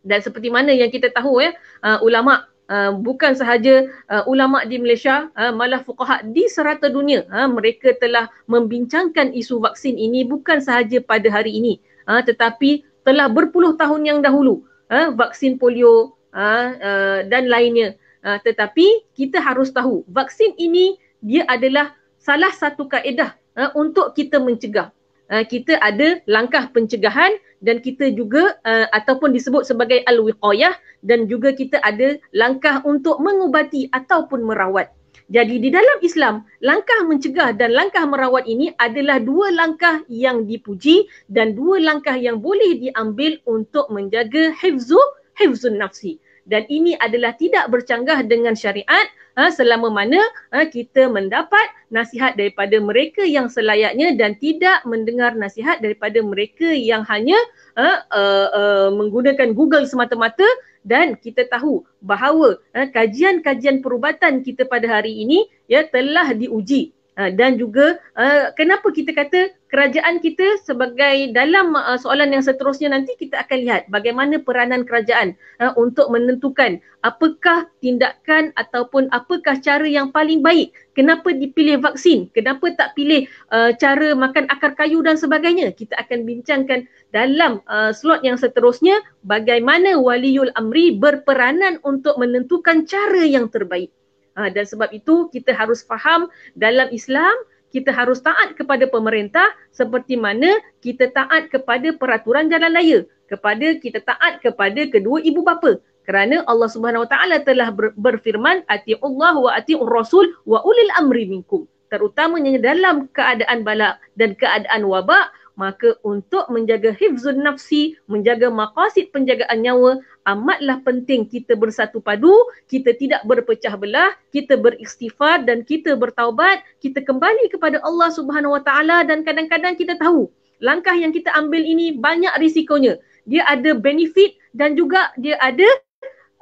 Speaker 3: dan seperti mana yang kita tahu ya uh, ulama uh, bukan sahaja uh, ulama di Malaysia uh, malah fuqaha di serata dunia uh, mereka telah membincangkan isu vaksin ini bukan sahaja pada hari ini uh, tetapi telah berpuluh tahun yang dahulu uh, vaksin polio uh, uh, dan lainnya uh, tetapi kita harus tahu vaksin ini dia adalah salah satu kaedah uh, untuk kita mencegah uh, kita ada langkah pencegahan dan kita juga uh, ataupun disebut sebagai al-wiqayah dan juga kita ada langkah untuk mengubati ataupun merawat. Jadi di dalam Islam, langkah mencegah dan langkah merawat ini adalah dua langkah yang dipuji dan dua langkah yang boleh diambil untuk menjaga hifzu hifzu nafsi dan ini adalah tidak bercanggah dengan syariat ha, selama mana ha, kita mendapat nasihat daripada mereka yang selayaknya dan tidak mendengar nasihat daripada mereka yang hanya ha, uh, uh, menggunakan Google semata-mata dan kita tahu bahawa ha, kajian-kajian perubatan kita pada hari ini ya telah diuji Ah, dan juga ah, kenapa kita kata kerajaan kita sebagai dalam ah, soalan yang seterusnya nanti kita akan lihat bagaimana peranan kerajaan untuk menentukan apakah tindakan ataupun apakah cara yang paling baik kenapa dipilih vaksin kenapa tak pilih cara makan akar kayu dan sebagainya kita akan bincangkan dalam slot yang seterusnya bagaimana waliul amri berperanan untuk menentukan cara yang terbaik Ah, dan sebab itu kita harus faham dalam Islam kita harus taat kepada pemerintah seperti mana kita taat kepada peraturan jalan raya kepada kita taat kepada kedua ibu bapa kerana Allah Subhanahu Wa Taala telah berfirman atiullah wa atiur rasul wa ulil amri minkum terutamanya dalam keadaan bala dan keadaan wabak maka untuk menjaga hifzun nafsi, menjaga maqasid penjagaan nyawa, amatlah penting kita bersatu padu, kita tidak berpecah belah, kita beristighfar dan kita bertaubat, kita kembali kepada Allah Subhanahu Wa Taala dan kadang-kadang kita tahu langkah yang kita ambil ini banyak risikonya. Dia ada benefit dan juga dia ada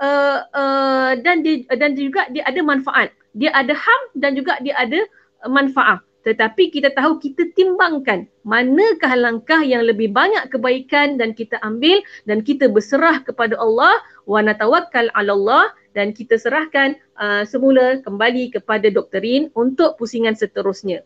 Speaker 3: uh, uh, dan dia, dan juga dia ada manfaat. Dia ada ham dan juga dia ada uh, manfaat tetapi kita tahu kita timbangkan manakah langkah yang lebih banyak kebaikan dan kita ambil dan kita berserah kepada Allah wa natawakkal ala Allah dan kita serahkan uh, semula kembali kepada doktrin untuk pusingan seterusnya.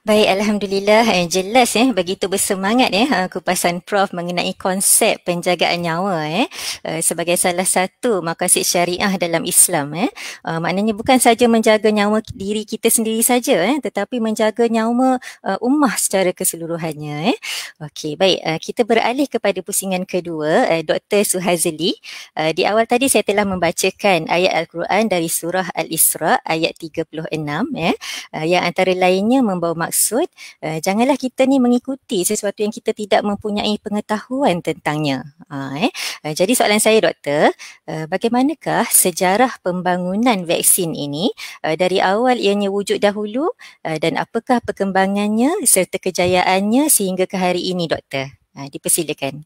Speaker 1: Baik, Alhamdulillah. Eh, jelas eh, begitu bersemangat eh, eh kupasan Prof mengenai konsep penjagaan nyawa eh, eh sebagai salah satu makasih syariah dalam Islam. Eh. Uh, maknanya bukan saja menjaga nyawa diri kita sendiri saja, eh, tetapi menjaga nyawa uh, ummah secara keseluruhannya. Eh. Okey, baik. Uh, kita beralih kepada pusingan kedua, uh, Dr. Suhazli. Uh, di awal tadi saya telah membacakan ayat Al-Quran dari surah Al-Isra ayat 36 eh, uh, yang antara lainnya membawa bermaksud uh, eh, janganlah kita ni mengikuti sesuatu yang kita tidak mempunyai pengetahuan tentangnya. Uh, eh. uh, jadi soalan saya doktor, uh, bagaimanakah sejarah pembangunan vaksin ini uh, dari awal ianya wujud dahulu uh, dan apakah perkembangannya serta kejayaannya sehingga ke hari ini doktor? Uh, dipersilakan.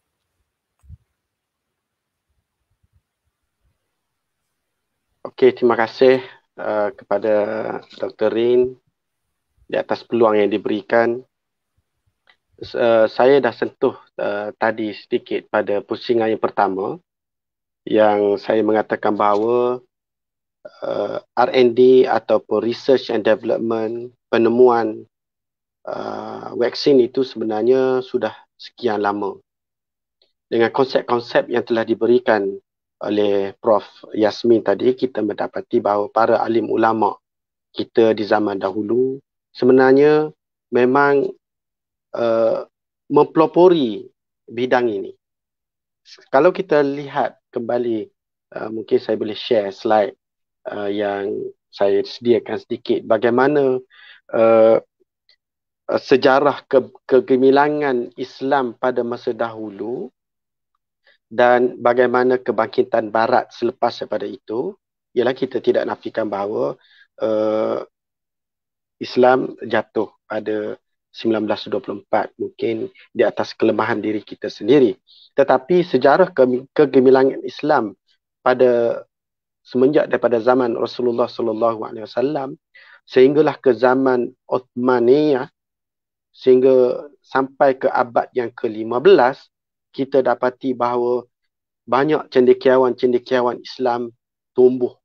Speaker 2: Okey, terima kasih uh, kepada Dr. Rin di atas peluang yang diberikan uh, saya dah sentuh uh, tadi sedikit pada pusingan yang pertama yang saya mengatakan bahawa uh, eh, R&D ataupun research and development penemuan uh, vaksin itu sebenarnya sudah sekian lama dengan konsep-konsep yang telah diberikan oleh Prof Yasmin tadi kita mendapati bahawa para alim ulama kita di zaman dahulu sebenarnya memang uh, mempelopori bidang ini. Kalau kita lihat kembali, uh, mungkin saya boleh share slide uh, yang saya sediakan sedikit bagaimana uh, uh sejarah ke- kegemilangan Islam pada masa dahulu dan bagaimana kebangkitan Barat selepas daripada itu ialah kita tidak nafikan bahawa uh, Islam jatuh pada 1924 mungkin di atas kelemahan diri kita sendiri tetapi sejarah ke- kegemilangan Islam pada semenjak daripada zaman Rasulullah sallallahu alaihi wasallam sehinggalah ke zaman Uthmaniyah sehingga sampai ke abad yang ke-15 kita dapati bahawa banyak cendekiawan-cendekiawan Islam tumbuh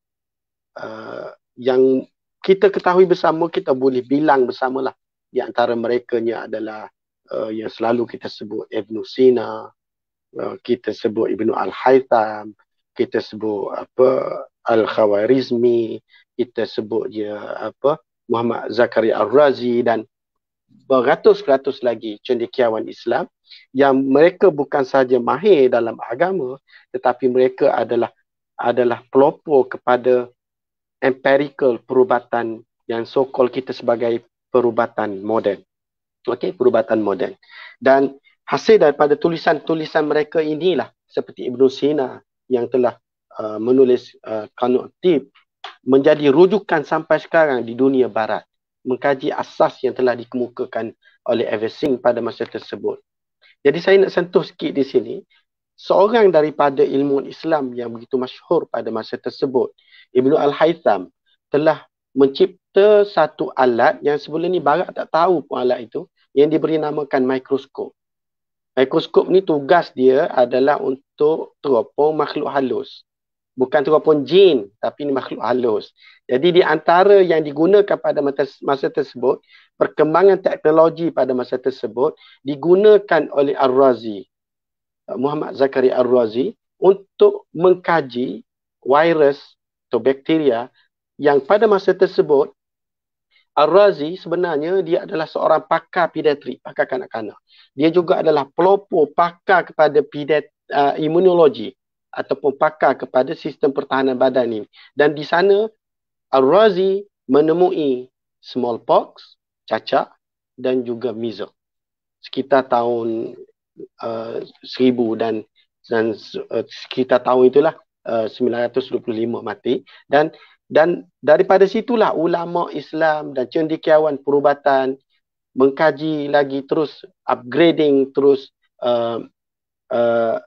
Speaker 2: uh, yang kita ketahui bersama kita boleh bilang bersamalah di antara mereka adalah uh, yang selalu kita sebut Ibn Sina uh, kita sebut Ibn Al-Haytham kita sebut apa Al-Khawarizmi kita sebut dia apa Muhammad Zakaria Al razi dan beratus-ratus lagi cendekiawan Islam yang mereka bukan sahaja mahir dalam agama tetapi mereka adalah adalah pelopor kepada empirical perubatan yang sokol kita sebagai perubatan moden. Okey, perubatan moden. Dan hasil daripada tulisan-tulisan mereka inilah seperti Ibn Sina yang telah uh, menulis uh, Kanutib menjadi rujukan sampai sekarang di dunia barat mengkaji asas yang telah dikemukakan oleh Everything pada masa tersebut. Jadi saya nak sentuh sikit di sini seorang daripada ilmu Islam yang begitu masyhur pada masa tersebut Ibnu Al-Haytham telah mencipta satu alat yang sebelum ni barat tak tahu pun alat itu yang diberi namakan mikroskop. Mikroskop ni tugas dia adalah untuk teropong makhluk halus. Bukan teropong jin tapi ni makhluk halus. Jadi di antara yang digunakan pada masa tersebut, perkembangan teknologi pada masa tersebut digunakan oleh Ar-Razi. Muhammad Zakaria Ar-Razi untuk mengkaji virus atau bakteria yang pada masa tersebut Al-Razi sebenarnya dia adalah seorang pakar pediatri, pakar kanak-kanak. Dia juga adalah pelopor pakar kepada pediat, uh, imunologi ataupun pakar kepada sistem pertahanan badan ini. Dan di sana Al-Razi menemui smallpox, cacak dan juga measles sekitar tahun uh, seribu dan dan uh, sekitar tahun itulah 1900 925 eh, mati dan dan daripada situlah ulama Islam dan cendekiawan perubatan mengkaji lagi terus upgrading terus uh, uh,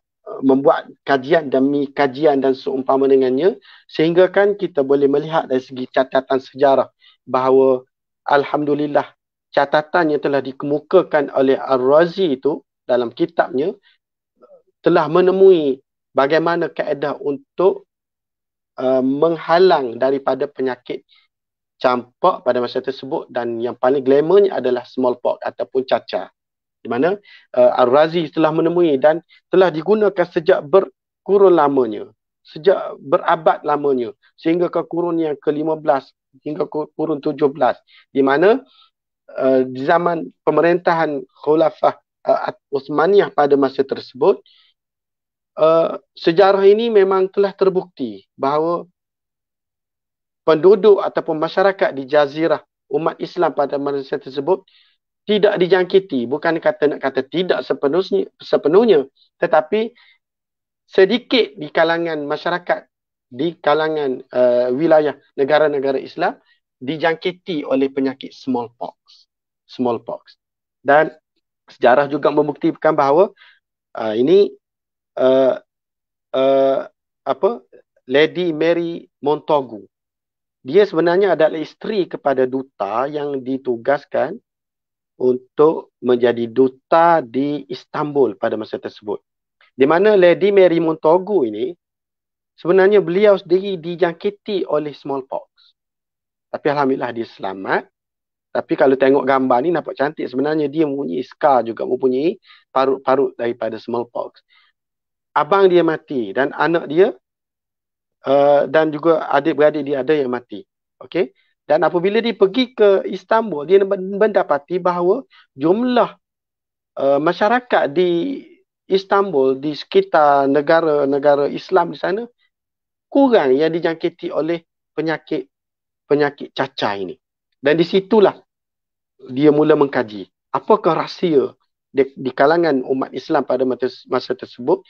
Speaker 2: membuat kajian demi kajian dan seumpama dengannya sehingga kan kita boleh melihat dari segi catatan sejarah bahawa alhamdulillah catatan yang telah dikemukakan oleh Ar-Razi itu dalam kitabnya telah menemui bagaimana kaedah untuk uh, menghalang daripada penyakit campak pada masa tersebut dan yang paling glamournya adalah smallpox ataupun cacar di mana uh, Ar-Razi telah menemui dan telah digunakan sejak berkurun lamanya sejak berabad lamanya sehingga ke kurun yang ke-15 hingga ke kurun 17 di mana uh, zaman pemerintahan khulafah uh, Uthmaniyah pada masa tersebut uh, uh, sejarah ini memang telah terbukti bahawa penduduk ataupun masyarakat di jazirah umat Islam pada masa tersebut tidak dijangkiti bukan kata nak kata tidak sepenuhnya sepenuhnya tetapi sedikit di kalangan masyarakat di kalangan uh, wilayah negara-negara Islam dijangkiti oleh penyakit smallpox smallpox dan sejarah juga membuktikan bahawa uh, ini uh, uh, apa Lady Mary Montagu. Dia sebenarnya adalah isteri kepada duta yang ditugaskan untuk menjadi duta di Istanbul pada masa tersebut. Di mana Lady Mary Montagu ini sebenarnya beliau sendiri dijangkiti oleh smallpox. Tapi alhamdulillah dia selamat. Tapi kalau tengok gambar ni nampak cantik sebenarnya dia mempunyai scar juga mempunyai parut-parut daripada smallpox abang dia mati dan anak dia uh, dan juga adik-beradik dia ada yang mati. Okey. Dan apabila dia pergi ke Istanbul, dia mendapati bahawa jumlah uh, masyarakat di Istanbul di sekitar negara-negara Islam di sana kurang yang dijangkiti oleh penyakit penyakit cacar ini. Dan di situlah dia mula mengkaji apakah rahsia di, di kalangan umat Islam pada masa, masa tersebut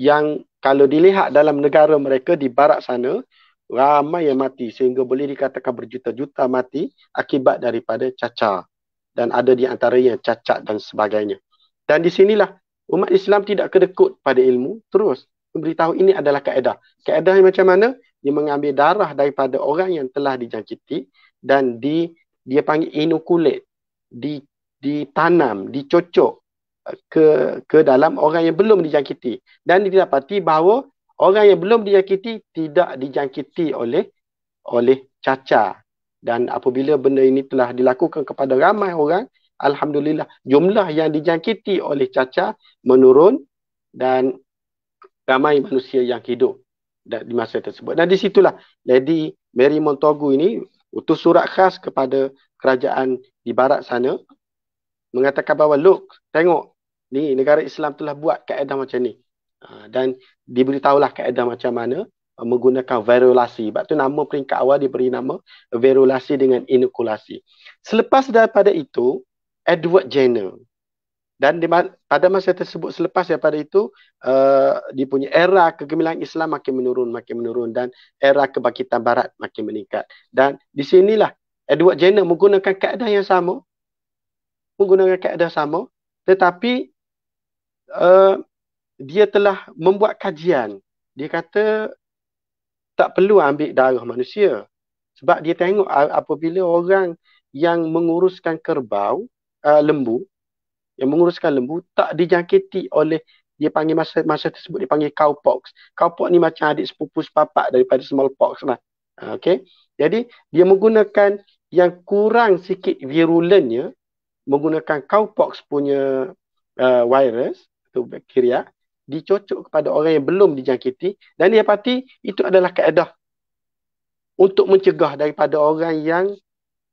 Speaker 2: yang kalau dilihat dalam negara mereka di barat sana ramai yang mati sehingga boleh dikatakan berjuta-juta mati akibat daripada cacar dan ada di antara yang cacat dan sebagainya. Dan di sinilah umat Islam tidak kedekut pada ilmu terus memberitahu ini adalah kaedah. Kaedah yang macam mana? Dia mengambil darah daripada orang yang telah dijangkiti dan di dia panggil inokulat di ditanam, dicocok ke ke dalam orang yang belum dijangkiti dan didapati bahawa orang yang belum dijangkiti tidak dijangkiti oleh oleh cacar dan apabila benda ini telah dilakukan kepada ramai orang alhamdulillah jumlah yang dijangkiti oleh cacar menurun dan ramai manusia yang hidup di masa tersebut dan di situlah Lady Mary Montagu ini utus surat khas kepada kerajaan di barat sana mengatakan bahawa look tengok ni negara Islam telah buat kaedah macam ni. Ha, dan diberitahulah kaedah macam mana uh, menggunakan virulasi. Sebab tu nama peringkat awal diberi nama virulasi dengan inokulasi. Selepas daripada itu, Edward Jenner. Dan di, pada masa tersebut selepas daripada itu, uh, dia punya era kegemilangan Islam makin menurun, makin menurun dan era kebangkitan Barat makin meningkat. Dan di sinilah Edward Jenner menggunakan kaedah yang sama. Menggunakan keadaan sama. Tetapi Eh, dia telah membuat kajian. Dia kata tak perlu ambil darah manusia. Sebab dia tengok apabila orang yang menguruskan kerbau, uh, lembu, yang menguruskan lembu tak dijangkiti oleh dia panggil masa masa tersebut dia panggil cowpox. Cowpox ni macam adik sepupu sepapak daripada smallpox lah. Ah, okay. Jadi dia menggunakan yang kurang sikit virulennya menggunakan cowpox punya uh, virus satu bakteria dicocok kepada orang yang belum dijangkiti dan dia pati itu adalah kaedah untuk mencegah daripada orang yang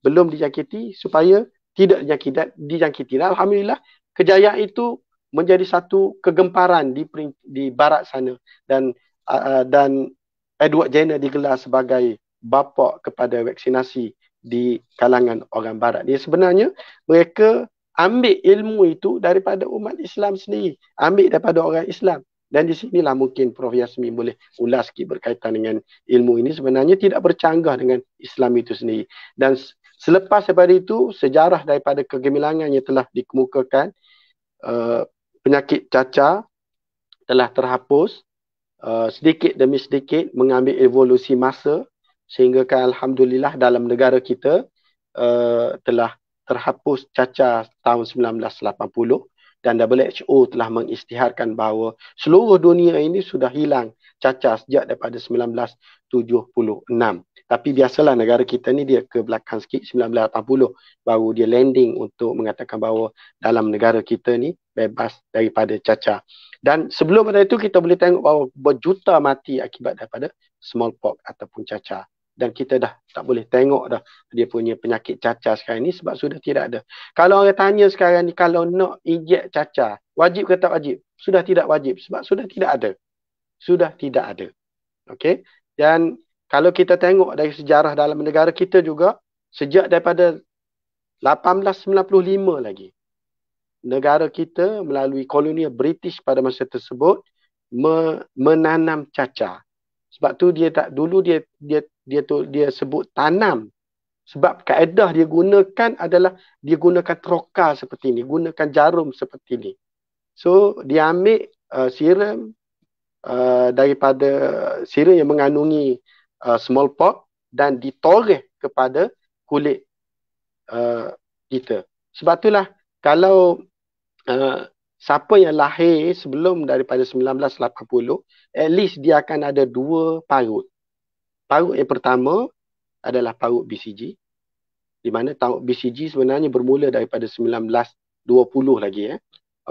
Speaker 2: belum dijangkiti supaya tidak dijangkiti. dijangkiti. Dan Alhamdulillah kejayaan itu menjadi satu kegemparan di, di barat sana dan uh, dan Edward Jenner digelar sebagai bapa kepada vaksinasi di kalangan orang barat. Dia sebenarnya mereka ambil ilmu itu daripada umat Islam sendiri. Ambil daripada orang Islam. Dan di sinilah mungkin Prof. Yasmin boleh ulas sikit berkaitan dengan ilmu ini sebenarnya tidak bercanggah dengan Islam itu sendiri. Dan selepas daripada itu, sejarah daripada kegemilangan yang telah dikemukakan, uh, penyakit cacar telah terhapus uh, sedikit demi sedikit mengambil evolusi masa sehingga kan Alhamdulillah dalam negara kita uh, telah terhapus cacar tahun 1980 dan WHO telah mengisytiharkan bahawa seluruh dunia ini sudah hilang cacar sejak daripada 1976. Tapi biasalah negara kita ni dia ke belakang sikit 1980 baru dia landing untuk mengatakan bahawa dalam negara kita ni bebas daripada cacar. Dan sebelum pada itu kita boleh tengok bahawa berjuta mati akibat daripada smallpox ataupun cacar dan kita dah tak boleh tengok dah dia punya penyakit cacar sekarang ni sebab sudah tidak ada. Kalau orang tanya sekarang ni kalau nak injek cacar, wajib ke tak wajib? Sudah tidak wajib sebab sudah tidak ada. Sudah tidak ada. Okey. Dan kalau kita tengok dari sejarah dalam negara kita juga sejak daripada 1895 lagi negara kita melalui kolonia British pada masa tersebut me- menanam cacar. Sebab tu dia tak dulu dia dia dia tu dia sebut tanam sebab kaedah dia gunakan adalah dia gunakan troka seperti ini gunakan jarum seperti ini so dia ambil uh, serum uh, daripada serum yang mengandungi uh, smallpox dan ditoreh kepada kulit uh, kita sebab itulah kalau uh, siapa yang lahir sebelum daripada 1980 at least dia akan ada dua parut parut yang pertama adalah parut BCG di mana tahun BCG sebenarnya bermula daripada 1920 lagi ya. Eh.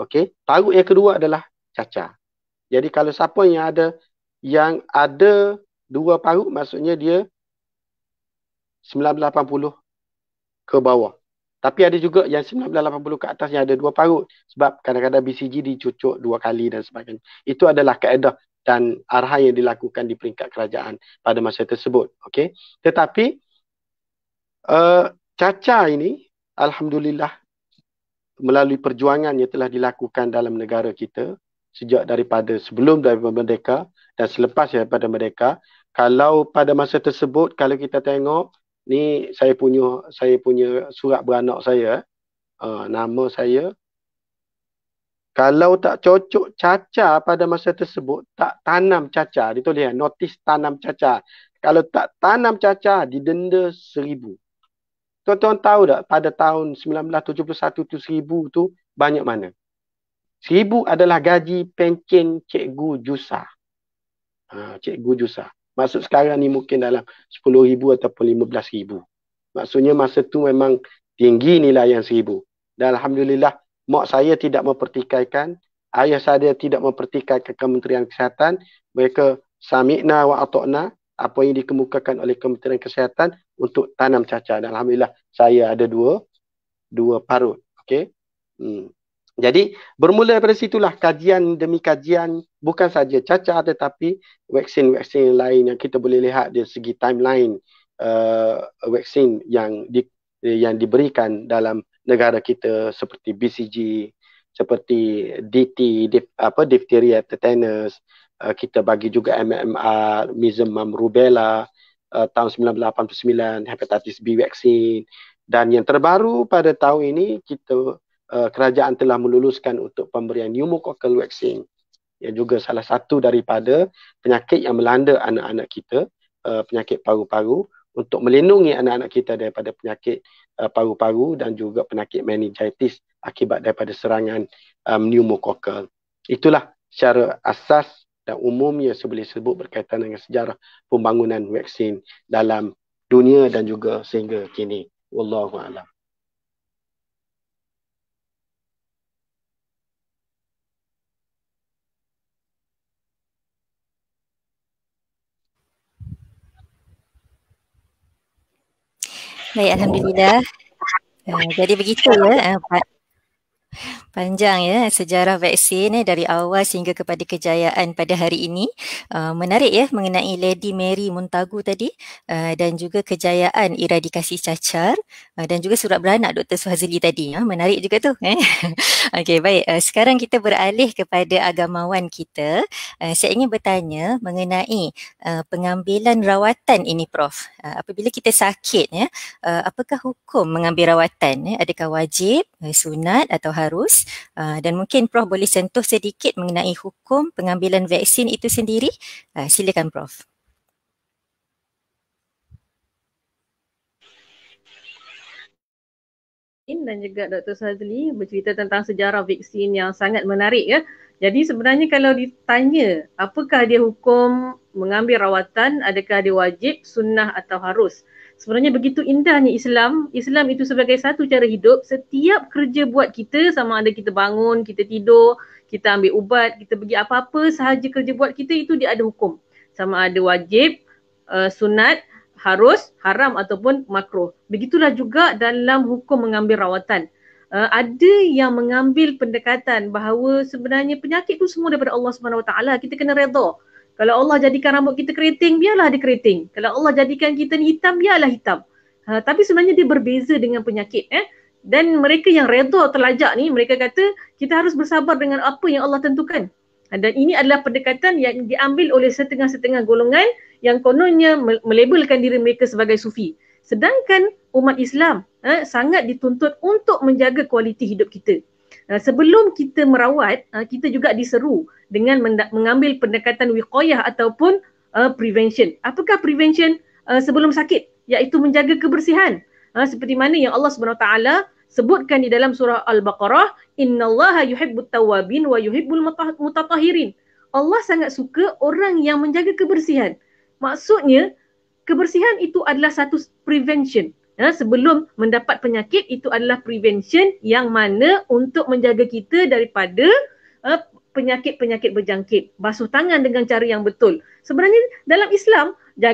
Speaker 2: Okey, parut yang kedua adalah cacar. Jadi kalau siapa yang ada yang ada dua parut maksudnya dia 1980 ke bawah. Tapi ada juga yang 1980 ke atas yang ada dua parut sebab kadang-kadang BCG dicucuk dua kali dan sebagainya. Itu adalah kaedah dan arahan yang dilakukan di peringkat kerajaan pada masa tersebut. Okey. Tetapi uh, caca ini alhamdulillah melalui perjuangan yang telah dilakukan dalam negara kita sejak daripada sebelum daripada merdeka dan selepas daripada merdeka kalau pada masa tersebut kalau kita tengok ni saya punya saya punya surat beranak saya uh, nama saya kalau tak cocok caca pada masa tersebut, tak tanam caca, Dia tulis ya, notis tanam caca. Kalau tak tanam caca didenda seribu. Tuan-tuan tahu tak pada tahun 1971 tu seribu tu banyak mana? Seribu adalah gaji pencen cikgu Jusa. Ha, cikgu Jusa. Maksud sekarang ni mungkin dalam 10 ribu ataupun 15 ribu. Maksudnya masa tu memang tinggi nilai yang seribu. Dan Alhamdulillah mak saya tidak mempertikaikan, ayah saya tidak mempertikaikan Kementerian Kesihatan, mereka sami'na wa ato'na, apa yang dikemukakan oleh Kementerian Kesihatan untuk tanam caca. Dan Alhamdulillah saya ada dua, dua parut. Okay? Hmm. Jadi bermula dari situlah kajian demi kajian bukan saja caca tetapi vaksin-vaksin lain yang kita boleh lihat dari segi timeline uh, vaksin yang di, yang diberikan dalam negara kita seperti BCG, seperti DT, dip, apa difteria tetanus, uh, kita bagi juga MMR, mizem rubella uh, tahun 1989, hepatitis B vaksin dan yang terbaru pada tahun ini kita uh, kerajaan telah meluluskan untuk pemberian pneumococcal vaksin yang juga salah satu daripada penyakit yang melanda anak-anak kita uh, penyakit paru-paru untuk melindungi anak-anak kita daripada penyakit uh, paru-paru dan juga penyakit meningitis akibat daripada serangan um, pneumococcal. Itulah secara asas dan umum yang boleh sebut berkaitan dengan sejarah pembangunan vaksin dalam dunia dan juga sehingga kini. Wallahu a'lam.
Speaker 1: Baik, Alhamdulillah. Uh, jadi begitu ya. Uh, panjang ya eh, sejarah vaksin ya, dari awal sehingga kepada kejayaan pada hari ini uh, menarik ya mengenai Lady Mary Montagu tadi uh, dan juga kejayaan eradikasi cacar uh, dan juga surat beranak Dr Suhazli tadi ya menarik juga tu eh Okey, baik. Uh, sekarang kita beralih kepada agamawan kita. Uh, saya ingin bertanya mengenai uh, pengambilan rawatan ini, Prof. Uh, apabila kita sakit, ya, uh, apakah hukum mengambil rawatan? Ya? Adakah wajib, sunat atau harus? Uh, dan mungkin Prof boleh sentuh sedikit mengenai hukum pengambilan vaksin itu sendiri. Uh, silakan, Prof.
Speaker 3: Ain dan juga Dr. Sazli bercerita tentang sejarah vaksin yang sangat menarik ya. Jadi sebenarnya kalau ditanya apakah dia hukum mengambil rawatan, adakah dia wajib, sunnah atau harus? Sebenarnya begitu indahnya Islam, Islam itu sebagai satu cara hidup, setiap kerja buat kita sama ada kita bangun, kita tidur, kita ambil ubat, kita pergi apa-apa sahaja kerja buat kita itu dia ada hukum. Sama ada wajib, uh, sunat harus haram ataupun makruh. Begitulah juga dalam hukum mengambil rawatan. Uh, ada yang mengambil pendekatan bahawa sebenarnya penyakit tu semua daripada Allah Subhanahu Wa Taala. Kita kena redha. Kalau Allah jadikan rambut kita keriting, biarlah dia keriting. Kalau Allah jadikan kita ni hitam, biarlah hitam. Uh, tapi sebenarnya dia berbeza dengan penyakit eh. Dan mereka yang redha terlajak ni, mereka kata kita harus bersabar dengan apa yang Allah tentukan. Ha, dan ini adalah pendekatan yang diambil oleh setengah-setengah golongan yang kononnya melabelkan diri mereka sebagai sufi. Sedangkan umat Islam eh, sangat dituntut untuk menjaga kualiti hidup kita. Eh, sebelum kita merawat, eh, kita juga diseru dengan mengambil pendekatan wiqayah ataupun uh, prevention. Apakah prevention uh, sebelum sakit? Iaitu menjaga kebersihan. Eh, seperti mana yang Allah SWT sebutkan di dalam surah Al-Baqarah, Inna Allaha yuhibbut tawabin wa yuhibbul mutatahirin. Allah sangat suka orang yang menjaga kebersihan. Maksudnya kebersihan itu adalah satu prevention. Ya, sebelum mendapat penyakit itu adalah prevention yang mana untuk menjaga kita daripada uh, penyakit-penyakit berjangkit. Basuh tangan dengan cara yang betul. Sebenarnya dalam Islam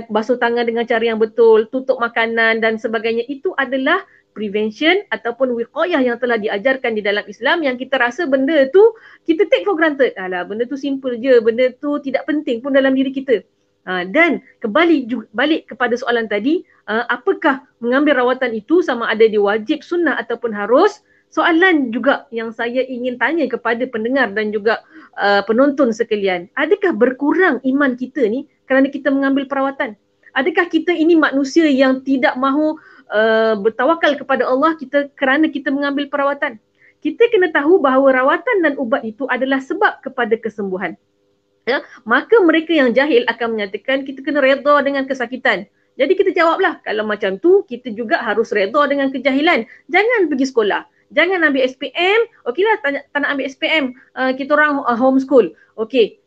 Speaker 3: basuh tangan dengan cara yang betul, tutup makanan dan sebagainya itu adalah prevention ataupun wiqayah yang telah diajarkan di dalam Islam yang kita rasa benda tu kita take for granted. Alah benda tu simple je, benda tu tidak penting pun dalam diri kita. Ha, dan kembali balik kepada soalan tadi uh, apakah mengambil rawatan itu sama ada dia wajib sunnah ataupun harus soalan juga yang saya ingin tanya kepada pendengar dan juga uh, penonton sekalian adakah berkurang iman kita ni kerana kita mengambil perawatan adakah kita ini manusia yang tidak mahu uh, bertawakal kepada Allah kita kerana kita mengambil perawatan kita kena tahu bahawa rawatan dan ubat itu adalah sebab kepada kesembuhan ya, maka mereka yang jahil akan menyatakan kita kena redha dengan kesakitan. Jadi kita jawablah kalau macam tu kita juga harus redha dengan kejahilan. Jangan pergi sekolah. Jangan ambil SPM. Okeylah tanya tak nak ambil SPM. Uh, kita orang uh, homeschool. Okey.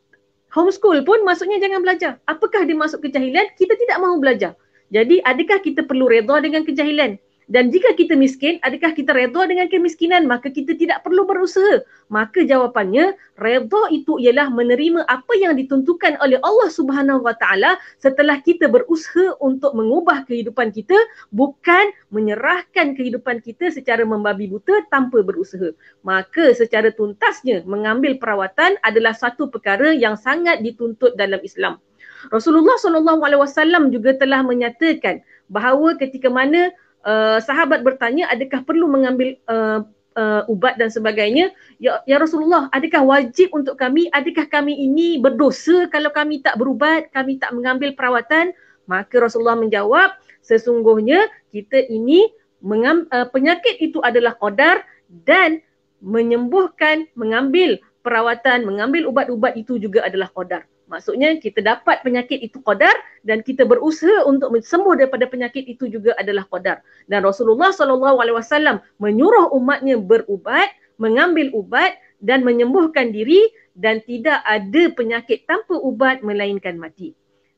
Speaker 3: Homeschool pun maksudnya jangan belajar. Apakah dimaksud kejahilan? Kita tidak mahu belajar. Jadi adakah kita perlu redha dengan kejahilan? dan jika kita miskin adakah kita redha dengan kemiskinan maka kita tidak perlu berusaha maka jawapannya redha itu ialah menerima apa yang ditentukan oleh Allah Subhanahu Wa Taala setelah kita berusaha untuk mengubah kehidupan kita bukan menyerahkan kehidupan kita secara membabi buta tanpa berusaha maka secara tuntasnya mengambil perawatan adalah satu perkara yang sangat dituntut dalam Islam Rasulullah SAW juga telah menyatakan bahawa ketika mana uh, sahabat bertanya adakah perlu mengambil uh, uh, ubat dan sebagainya ya, ya Rasulullah adakah wajib untuk kami adakah kami ini berdosa kalau kami tak berubat kami tak mengambil perawatan maka Rasulullah menjawab sesungguhnya kita ini mengam, uh, penyakit itu adalah qadar dan menyembuhkan mengambil perawatan mengambil ubat-ubat itu juga adalah qadar Maksudnya kita dapat penyakit itu qadar dan kita berusaha untuk sembuh daripada penyakit itu juga adalah qadar. Dan Rasulullah sallallahu alaihi wasallam menyuruh umatnya berubat, mengambil ubat dan menyembuhkan diri dan tidak ada penyakit tanpa ubat melainkan mati.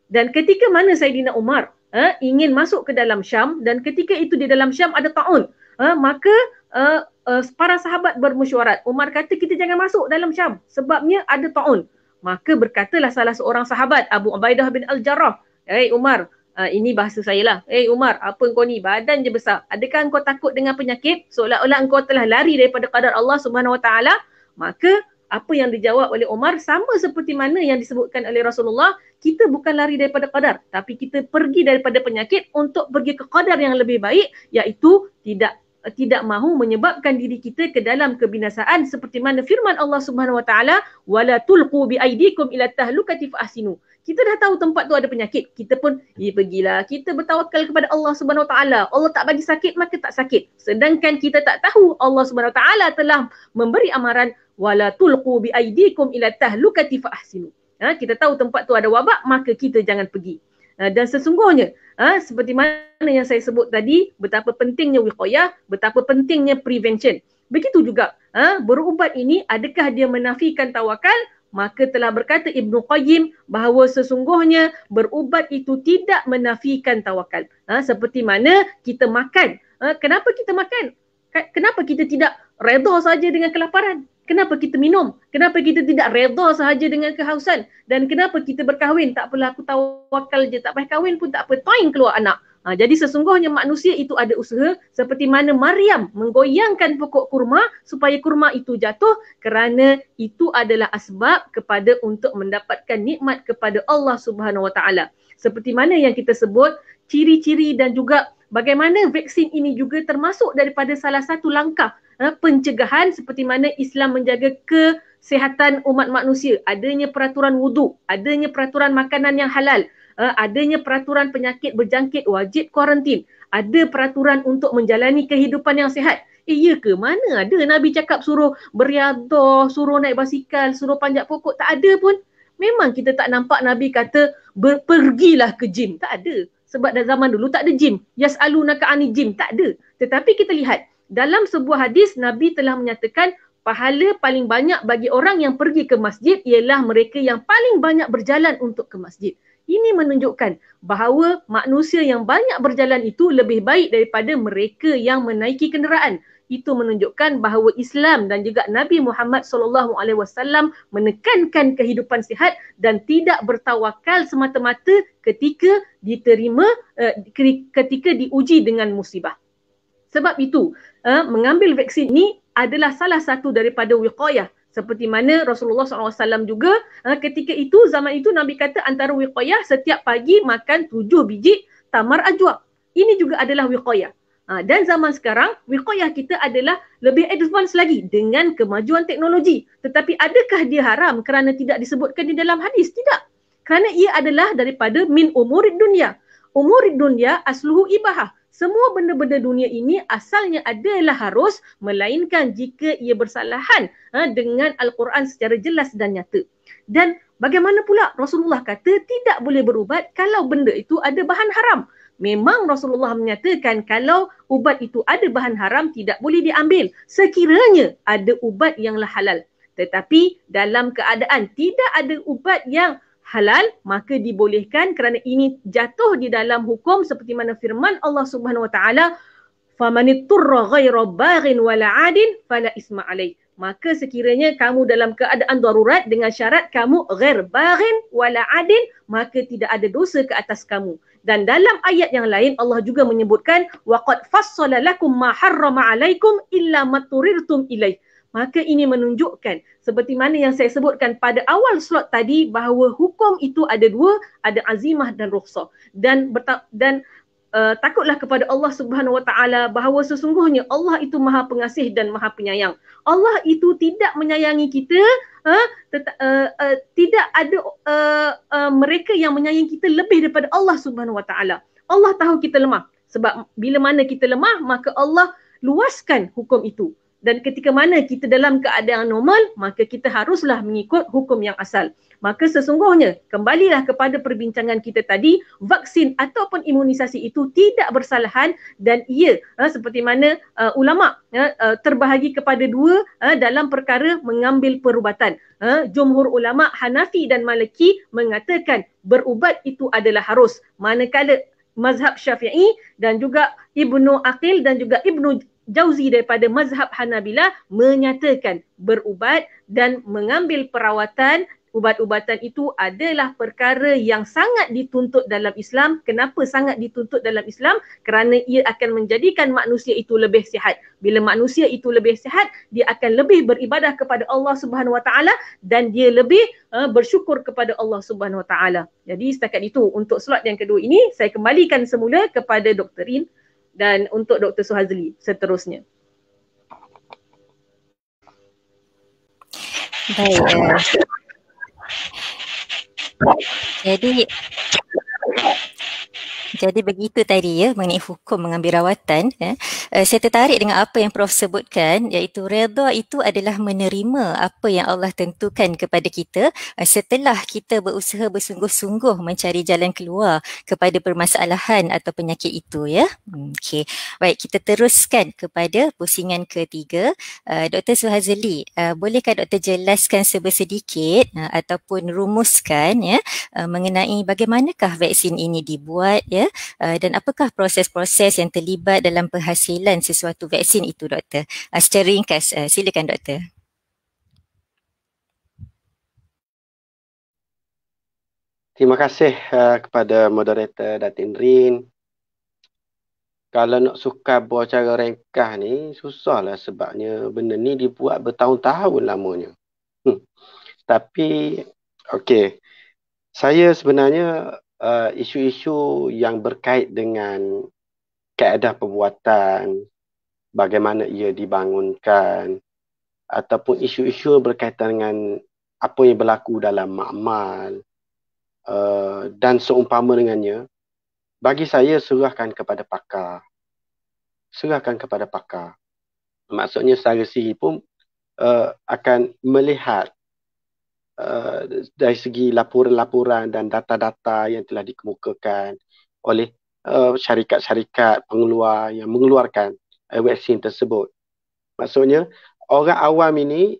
Speaker 3: Dan ketika mana Saidina Umar eh, ingin masuk ke dalam Syam dan ketika itu di dalam Syam ada taun, eh, maka eh, eh, para sahabat bermesyuarat. Umar kata kita jangan masuk dalam Syam sebabnya ada taun maka berkatalah salah seorang sahabat Abu Ubaidah bin Al-Jarrah, Hey Umar, uh, ini bahasa saya lah. Hey Umar, apa engkau ni? Badan je besar. Adakah engkau takut dengan penyakit? Seolah-olah engkau telah lari daripada kadar Allah Subhanahu Wa Taala." Maka apa yang dijawab oleh Umar sama seperti mana yang disebutkan oleh Rasulullah, kita bukan lari daripada kadar, tapi kita pergi daripada penyakit untuk pergi ke kadar yang lebih baik iaitu tidak Eh, tidak mahu menyebabkan diri kita ke dalam kebinasaan seperti mana firman Allah Subhanahu Wa Taala wala tulqu bi aidikum ila tahlukati fahsinu kita dah tahu tempat tu ada penyakit kita pun ya pergilah kita bertawakal kepada Allah Subhanahu Wa Taala Allah tak bagi sakit maka tak sakit sedangkan kita tak tahu Allah Subhanahu Wa Taala telah memberi amaran wala tulqu bi aidikum ila tahlukati fahsinu ha, kita tahu tempat tu ada wabak maka kita jangan pergi Ah, dan sesungguhnya ha, seperti mana yang saya sebut tadi betapa pentingnya wiqayah betapa pentingnya prevention begitu juga ha, berubat ini adakah dia menafikan tawakal maka telah berkata Ibn Qayyim bahawa sesungguhnya berubat itu tidak menafikan tawakal ha, seperti mana kita makan ha, kenapa kita makan kenapa kita tidak redha saja dengan kelaparan kenapa kita minum? Kenapa kita tidak redha sahaja dengan kehausan? Dan kenapa kita berkahwin? Tak perlu aku tawakal je, tak payah kahwin pun tak apa, toing keluar anak. Ha, jadi sesungguhnya manusia itu ada usaha seperti mana Maryam menggoyangkan pokok kurma supaya kurma itu jatuh kerana itu adalah asbab kepada untuk mendapatkan nikmat kepada Allah Subhanahu Wa Taala. Seperti mana yang kita sebut ciri-ciri dan juga bagaimana vaksin ini juga termasuk daripada salah satu langkah uh, pencegahan seperti mana Islam menjaga kesehatan umat manusia. Adanya peraturan wuduk, adanya peraturan makanan yang halal, uh, adanya peraturan penyakit berjangkit wajib kuarantin, ada peraturan untuk menjalani kehidupan yang sihat. Iya eh, ke? Mana ada Nabi cakap suruh beriadah, suruh naik basikal, suruh panjat pokok. Tak ada pun. Memang kita tak nampak Nabi kata pergilah ke gym. Tak ada. Sebab dah zaman dulu tak ada gym. Yas'alu naka'ani gym. Tak ada. Tetapi kita lihat dalam sebuah hadis Nabi telah menyatakan pahala paling banyak bagi orang yang pergi ke masjid ialah mereka yang paling banyak berjalan untuk ke masjid. Ini menunjukkan bahawa manusia yang banyak berjalan itu lebih baik daripada mereka yang menaiki kenderaan. Itu menunjukkan bahawa Islam dan juga Nabi Muhammad SAW menekankan kehidupan sihat dan tidak bertawakal semata-mata ketika diterima eh, ketika diuji dengan musibah. Sebab itu, uh, mengambil vaksin ni adalah salah satu daripada wiqayah seperti mana Rasulullah SAW juga uh, ketika itu zaman itu Nabi kata antara wiqayah setiap pagi makan tujuh biji tamar ajwa. Ini juga adalah wiqayah. Ha, dan zaman sekarang, wiqayah kita adalah lebih advance lagi dengan kemajuan teknologi. Tetapi adakah dia haram kerana tidak disebutkan di dalam hadis? Tidak. Kerana ia adalah daripada min umurid dunia. Umurid dunia asluhu ibahah semua benda-benda dunia ini asalnya adalah harus melainkan jika ia bersalahan ha, dengan Al-Quran secara jelas dan nyata. Dan bagaimana pula Rasulullah kata tidak boleh berubat kalau benda itu ada bahan haram. Memang Rasulullah menyatakan kalau ubat itu ada bahan haram tidak boleh diambil sekiranya ada ubat yanglah halal. Tetapi dalam keadaan tidak ada ubat yang halal maka dibolehkan kerana ini jatuh di dalam hukum seperti mana firman Allah Subhanahu wa taala famanitturra ghayra baghin wala adin fala isma alaih maka sekiranya kamu dalam keadaan darurat dengan syarat kamu ghair baghin wala adin maka tidak ada dosa ke atas kamu dan dalam ayat yang lain Allah juga menyebutkan waqad fassala lakum ma harrama alaikum illa maturirtum ilaih maka ini menunjukkan seperti mana yang saya sebutkan pada awal slot tadi bahawa hukum itu ada dua ada azimah dan rukhsah dan berta- dan uh, takutlah kepada Allah Subhanahu Wa Taala bahawa sesungguhnya Allah itu Maha Pengasih dan Maha Penyayang Allah itu tidak menyayangi kita uh, uh, uh, tidak ada uh, uh, mereka yang menyayangi kita lebih daripada Allah Subhanahu Wa Taala Allah tahu kita lemah sebab bila mana kita lemah maka Allah luaskan hukum itu dan ketika mana kita dalam keadaan normal maka kita haruslah mengikut hukum yang asal maka sesungguhnya kembalilah kepada perbincangan kita tadi vaksin ataupun imunisasi itu tidak bersalahan dan ia eh, seperti mana uh, ulama eh, uh, terbahagi kepada dua eh, dalam perkara mengambil perubatan eh, jumhur ulama Hanafi dan Maliki mengatakan berubat itu adalah harus manakala mazhab Syafi'i dan juga Ibnu Aqil dan juga Ibnu Jauzi daripada mazhab Hanabila menyatakan berubat dan mengambil perawatan ubat-ubatan itu adalah perkara yang sangat dituntut dalam Islam. Kenapa sangat dituntut dalam Islam? Kerana ia akan menjadikan manusia itu lebih sihat. Bila manusia itu lebih sihat, dia akan lebih beribadah kepada Allah Subhanahu Wa Taala dan dia lebih uh, bersyukur kepada Allah Subhanahu Wa Taala. Jadi setakat itu untuk slot yang kedua ini saya kembalikan semula kepada Dr. Rin dan untuk Dr. Suhazli seterusnya. Baik.
Speaker 1: jadi jadi begitu tadi ya mengenai hukum mengambil rawatan. Ya. Uh, saya tertarik dengan apa yang Prof sebutkan iaitu reda itu adalah menerima apa yang Allah tentukan kepada kita uh, setelah kita berusaha bersungguh-sungguh mencari jalan keluar kepada permasalahan atau penyakit itu ya. Hmm, okay, Baik kita teruskan kepada pusingan ketiga. Uh, eh, Dr Suhazli, uh, bolehkah doktor jelaskan sebersedikit uh, ataupun rumuskan ya uh, mengenai bagaimanakah vaksin ini dibuat ya Eh, dan apakah proses-proses yang terlibat dalam perhasilan sesuatu vaksin itu doktor? Uh, secara ringkas uh, silakan doktor.
Speaker 2: Terima kasih uh, kepada moderator Datin Rin. Kalau nak suka buat cara ringkas ni, lah sebabnya benda ni dibuat bertahun-tahun lamanya. Hmm. Tapi, okey. Saya sebenarnya uh, isu-isu yang berkait dengan kaedah perbuatan, bagaimana ia dibangunkan, ataupun isu-isu berkaitan dengan apa yang berlaku dalam makmal uh, dan seumpama dengannya, bagi saya serahkan kepada pakar. Serahkan kepada pakar. Maksudnya saya sendiri pun uh, akan melihat dari segi laporan-laporan dan data-data yang telah dikemukakan oleh uh, syarikat-syarikat pengeluar yang mengeluarkan uh, vaksin tersebut. Maksudnya orang awam ini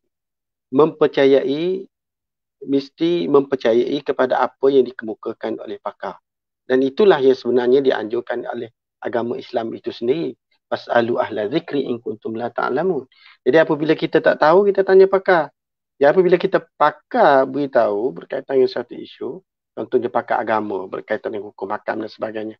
Speaker 2: mempercayai mesti mempercayai kepada apa yang dikemukakan oleh pakar. Dan itulah yang sebenarnya dianjurkan oleh agama Islam itu sendiri. Fas'alu ahla zikri in kuntum la ta'lamun. Jadi apabila kita tak tahu kita tanya pakar. Ya, apabila kita pakar beritahu berkaitan dengan satu isu, contohnya pakar agama berkaitan dengan hukum makam dan sebagainya.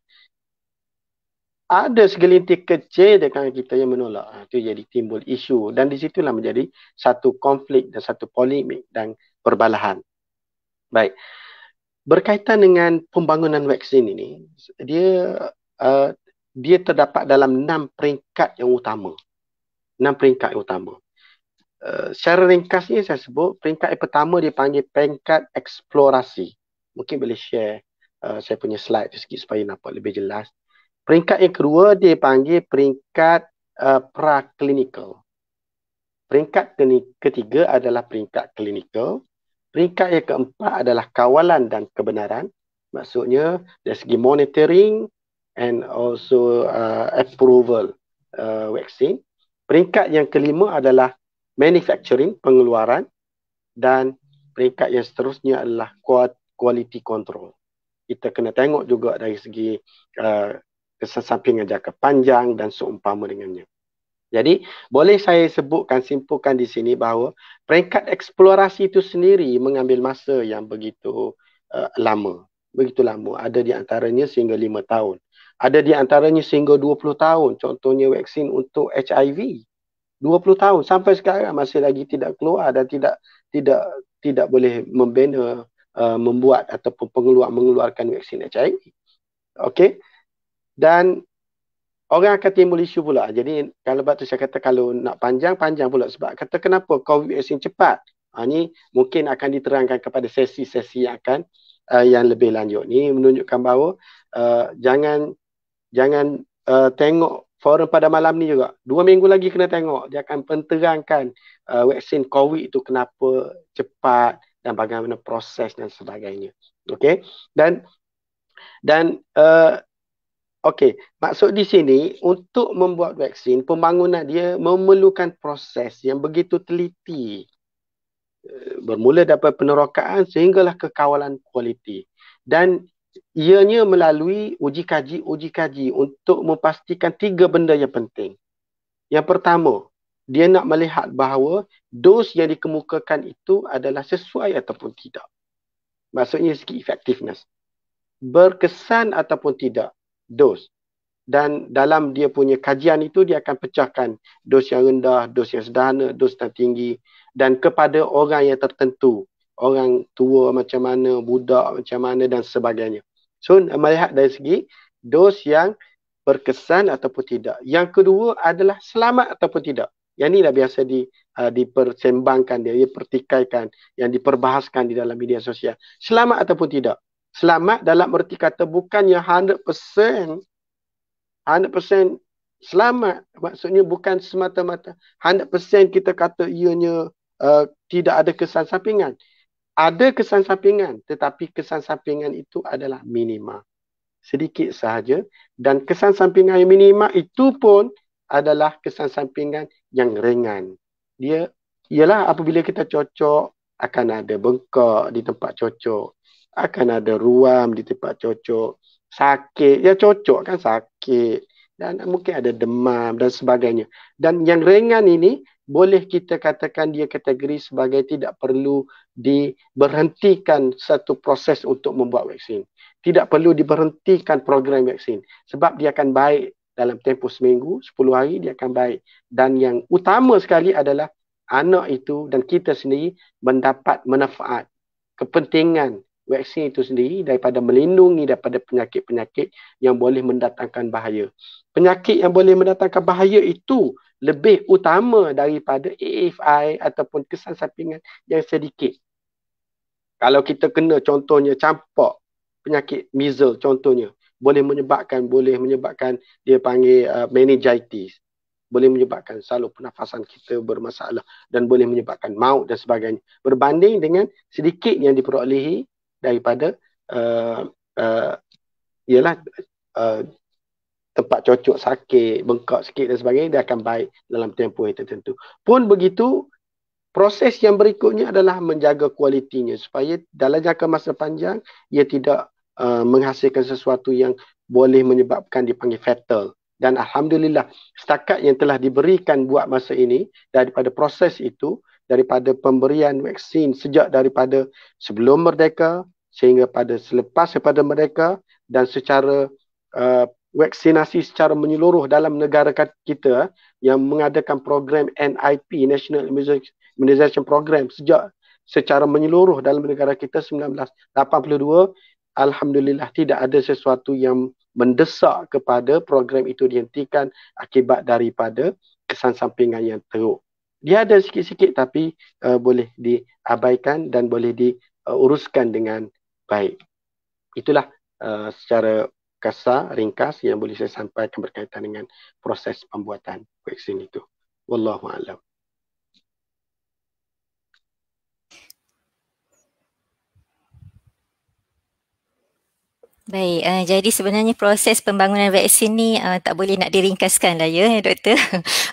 Speaker 2: Ada segelintir kecil dengan kita yang menolak. Ha, itu jadi timbul isu dan di situlah menjadi satu konflik dan satu polemik dan perbalahan. Baik. Berkaitan dengan pembangunan vaksin ini, dia uh, dia terdapat dalam enam peringkat yang utama. Enam peringkat yang utama. Eh, secara ringkasnya saya sebut peringkat yang pertama dia panggil peringkat eksplorasi. Mungkin boleh share uh, saya punya slide sikit supaya nampak lebih jelas. Peringkat yang kedua dia panggil peringkat uh, eh, klinikal Peringkat ketiga adalah peringkat klinikal. Peringkat yang keempat adalah kawalan dan kebenaran. Maksudnya dari segi monitoring and also uh, approval uh, vaksin. Peringkat yang kelima adalah manufacturing pengeluaran dan peringkat yang seterusnya adalah quality control. Kita kena tengok juga dari segi uh, kesesampingan uh, jangka panjang dan seumpama dengannya. Jadi boleh saya sebutkan simpulkan di sini bahawa peringkat eksplorasi itu sendiri mengambil masa yang begitu uh, lama. Begitu lama. Ada di antaranya sehingga lima tahun. Ada di antaranya sehingga dua puluh tahun. Contohnya vaksin untuk HIV. 20 tahun sampai sekarang masih lagi tidak keluar dan tidak tidak tidak boleh membina uh, membuat ataupun pengeluar mengeluarkan vaksin HIV. Okey. Dan orang akan timbul isu pula. Jadi kalau batu saya kata kalau nak panjang panjang pula sebab kata kenapa COVID vaksin cepat? Ha, ini mungkin akan diterangkan kepada sesi-sesi yang akan uh, yang lebih lanjut. Ini menunjukkan bahawa uh, jangan jangan uh, tengok forum pada malam ni juga. Dua minggu lagi kena tengok. Dia akan penterangkan uh, vaksin COVID itu kenapa cepat dan bagaimana proses dan sebagainya. Okey. Dan dan uh, okey, maksud di sini untuk membuat vaksin, pembangunan dia memerlukan proses yang begitu teliti. Uh, bermula daripada penerokaan sehinggalah kekawalan kualiti. Dan ianya melalui uji kaji uji kaji untuk memastikan tiga benda yang penting. Yang pertama, dia nak melihat bahawa dos yang dikemukakan itu adalah sesuai ataupun tidak. Maksudnya segi effectiveness. Berkesan ataupun tidak dos. Dan dalam dia punya kajian itu dia akan pecahkan dos yang rendah, dos yang sederhana, dos yang tinggi dan kepada orang yang tertentu orang tua macam mana, budak macam mana dan sebagainya. So melihat dari segi dos yang berkesan ataupun tidak. Yang kedua adalah selamat ataupun tidak. Yang ni dah biasa di uh, dipersembangkan dia, dipertikaikan, yang diperbahaskan di dalam media sosial. Selamat ataupun tidak. Selamat dalam erti kata bukannya 100% 100% selamat maksudnya bukan semata-mata 100% kita kata ianya uh, tidak ada kesan sampingan ada kesan sampingan tetapi kesan sampingan itu adalah minima sedikit sahaja dan kesan sampingan yang minima itu pun adalah kesan sampingan yang ringan dia ialah apabila kita cocok akan ada bengkak di tempat cocok akan ada ruam di tempat cocok sakit ya cocok kan sakit dan mungkin ada demam dan sebagainya dan yang ringan ini boleh kita katakan dia kategori sebagai tidak perlu diberhentikan satu proses untuk membuat vaksin. Tidak perlu diberhentikan program vaksin sebab dia akan baik dalam tempoh seminggu, sepuluh hari dia akan baik. Dan yang utama sekali adalah anak itu dan kita sendiri mendapat manfaat kepentingan vaksin itu sendiri daripada melindungi daripada penyakit-penyakit yang boleh mendatangkan bahaya. Penyakit yang boleh mendatangkan bahaya itu lebih utama daripada AFI ataupun kesan sampingan yang sedikit kalau kita kena contohnya campak penyakit measles contohnya boleh menyebabkan boleh menyebabkan dia panggil uh, meningitis boleh menyebabkan saluran pernafasan kita bermasalah dan boleh menyebabkan maut dan sebagainya berbanding dengan sedikit yang diperolehi daripada uh, uh, ialah uh, tempat cocok sakit bengkak sikit dan sebagainya dia akan baik dalam tempoh yang tertentu pun begitu proses yang berikutnya adalah menjaga kualitinya supaya dalam jangka masa panjang ia tidak uh, menghasilkan sesuatu yang boleh menyebabkan dipanggil fatal dan alhamdulillah setakat yang telah diberikan buat masa ini daripada proses itu daripada pemberian vaksin sejak daripada sebelum merdeka sehingga pada selepas kepada mereka dan secara uh, vaksinasi secara menyeluruh dalam negara kita yang mengadakan program NIP National Immunization modernization program sejak secara menyeluruh dalam negara kita 1982 alhamdulillah tidak ada sesuatu yang mendesak kepada program itu dihentikan akibat daripada kesan sampingan yang teruk dia ada sikit-sikit tapi uh, boleh diabaikan dan boleh diuruskan uh, dengan baik itulah uh, secara kasar ringkas yang boleh saya sampaikan berkaitan dengan proses pembuatan vaksin itu wallahu alam
Speaker 1: Baik, uh, jadi sebenarnya proses pembangunan vaksin ni uh, tak boleh nak diringkaskan lah ya eh, doktor.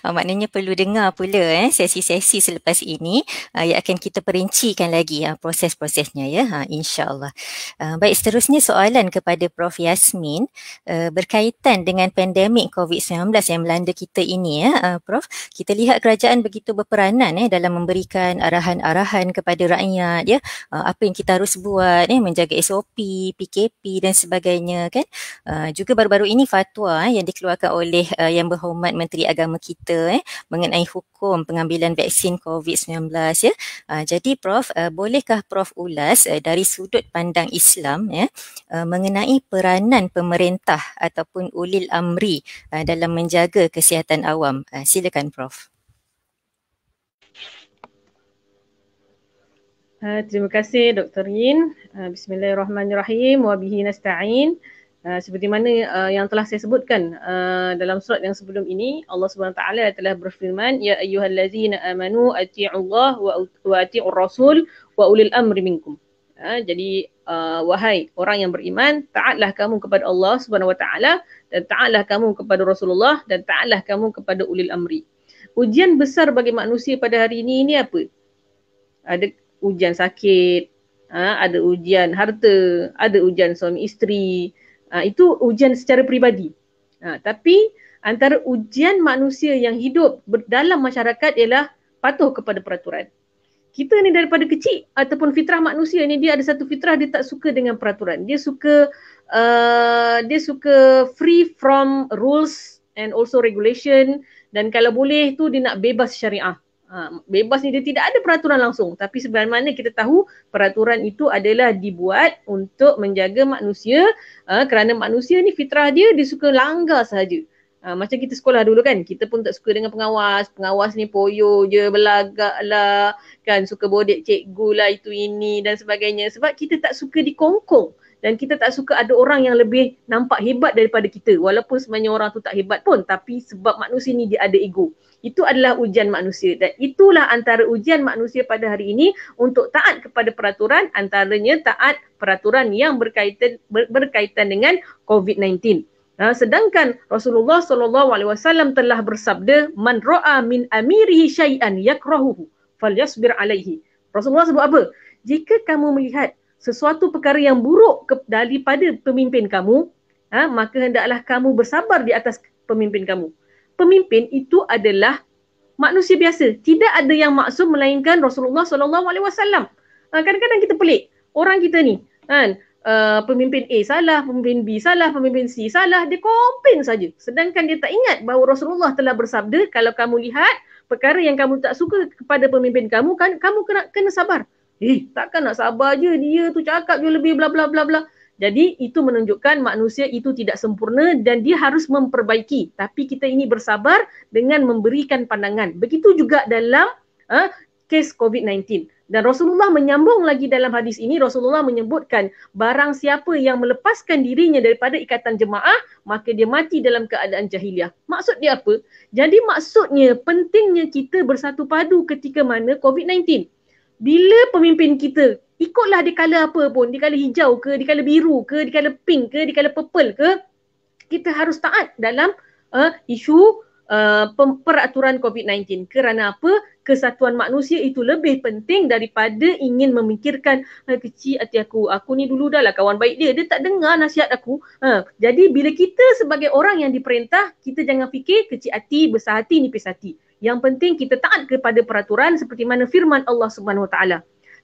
Speaker 1: uh, maknanya perlu dengar pula eh, sesi-sesi selepas ini uh, yang akan kita perincikan lagi uh, proses-prosesnya ya, uh, insyaAllah. Uh, baik, seterusnya soalan kepada Prof. Yasmin uh, berkaitan dengan pandemik COVID-19 yang melanda kita ini ya. Uh, Prof, kita lihat kerajaan begitu berperanan eh, dalam memberikan arahan-arahan kepada rakyat ya. Uh, apa yang kita harus buat, eh, menjaga SOP, PKP dan sebagainya sebagainya kan uh, juga baru-baru ini fatwa eh, yang dikeluarkan oleh uh, yang berhormat menteri agama kita eh, mengenai hukum pengambilan vaksin COVID-19 ya uh, jadi prof uh, bolehkah prof ulas uh, dari sudut pandang Islam ya uh, mengenai peranan pemerintah ataupun ulil amri uh, dalam menjaga kesihatan awam uh, silakan prof
Speaker 3: Uh, terima kasih Dr. Yin. Uh, Bismillahirrahmanirrahim. Wa nasta'in. Uh, seperti mana uh, yang telah saya sebutkan uh, dalam surat yang sebelum ini, Allah SWT telah berfirman, Ya ayyuhallazina amanu ati'ullah wa, wa ati'ur rasul wa ulil amri minkum. Uh, jadi, uh, wahai orang yang beriman, taatlah kamu kepada Allah SWT dan taatlah kamu kepada Rasulullah dan taatlah kamu kepada ulil amri. Ujian besar bagi manusia pada hari ini, ini apa? Ada ujian sakit, ha, ada ujian harta, ada ujian suami isteri. Ha, itu ujian secara peribadi. Ha, tapi antara ujian manusia yang hidup dalam masyarakat ialah patuh kepada peraturan. Kita ni daripada kecil ataupun fitrah manusia ni dia ada satu fitrah dia tak suka dengan peraturan. Dia suka uh, dia suka free from rules and also regulation dan kalau boleh tu dia nak bebas syariah. Ha, bebas ni dia tidak ada peraturan langsung tapi sebenarnya mana kita tahu peraturan itu adalah dibuat untuk menjaga manusia ha, kerana manusia ni fitrah dia dia suka langgar sahaja ha, macam kita sekolah dulu kan kita pun tak suka dengan pengawas pengawas ni poyo je belagak lah kan suka bodek cikgu lah itu ini dan sebagainya sebab kita tak suka dikongkong dan kita tak suka ada orang yang lebih nampak hebat daripada kita walaupun sebenarnya orang tu tak hebat pun tapi sebab manusia ni dia ada ego itu adalah ujian manusia dan itulah antara ujian manusia pada hari ini untuk taat kepada peraturan antaranya taat peraturan yang berkaitan ber, berkaitan dengan COVID-19. Ha, sedangkan Rasulullah SAW telah bersabda man ra'a min amirihi syai'an yakrahuhu falyasbir alaihi. Rasulullah sebut apa? Jika kamu melihat sesuatu perkara yang buruk ke, daripada pemimpin kamu, ha, maka hendaklah kamu bersabar di atas pemimpin kamu pemimpin itu adalah manusia biasa. Tidak ada yang maksum melainkan Rasulullah SAW. Ah, kadang-kadang kita pelik orang kita ni kan uh, pemimpin A salah, pemimpin B salah, pemimpin C salah, dia komplain saja. Sedangkan dia tak ingat bahawa Rasulullah telah bersabda kalau kamu lihat perkara yang kamu tak suka kepada pemimpin kamu kan kamu kena kena sabar. Eh, takkan nak sabar je dia tu cakap dia lebih bla bla bla bla. Jadi itu menunjukkan manusia itu tidak sempurna dan dia harus memperbaiki. Tapi kita ini bersabar dengan memberikan pandangan. Begitu juga dalam uh, kes COVID-19. Dan Rasulullah menyambung lagi dalam hadis ini, Rasulullah menyebutkan barang siapa yang melepaskan dirinya daripada ikatan jemaah, maka dia mati dalam keadaan jahiliah. Maksud dia apa? Jadi maksudnya pentingnya kita bersatu padu ketika mana COVID-19. Bila pemimpin kita ikutlah dia color apa pun, dia color hijau ke, dia color biru ke, dia color pink ke, dia color purple ke, kita harus taat dalam uh, isu uh, peraturan COVID-19. Kerana apa? Kesatuan manusia itu lebih penting daripada ingin memikirkan eh, kecil hati aku, aku ni dulu dah lah kawan baik dia, dia tak dengar nasihat aku. Ha. Jadi bila kita sebagai orang yang diperintah, kita jangan fikir kecil hati, besar hati, nipis hati. Yang penting kita taat kepada peraturan seperti mana firman Allah Subhanahu Wa Taala.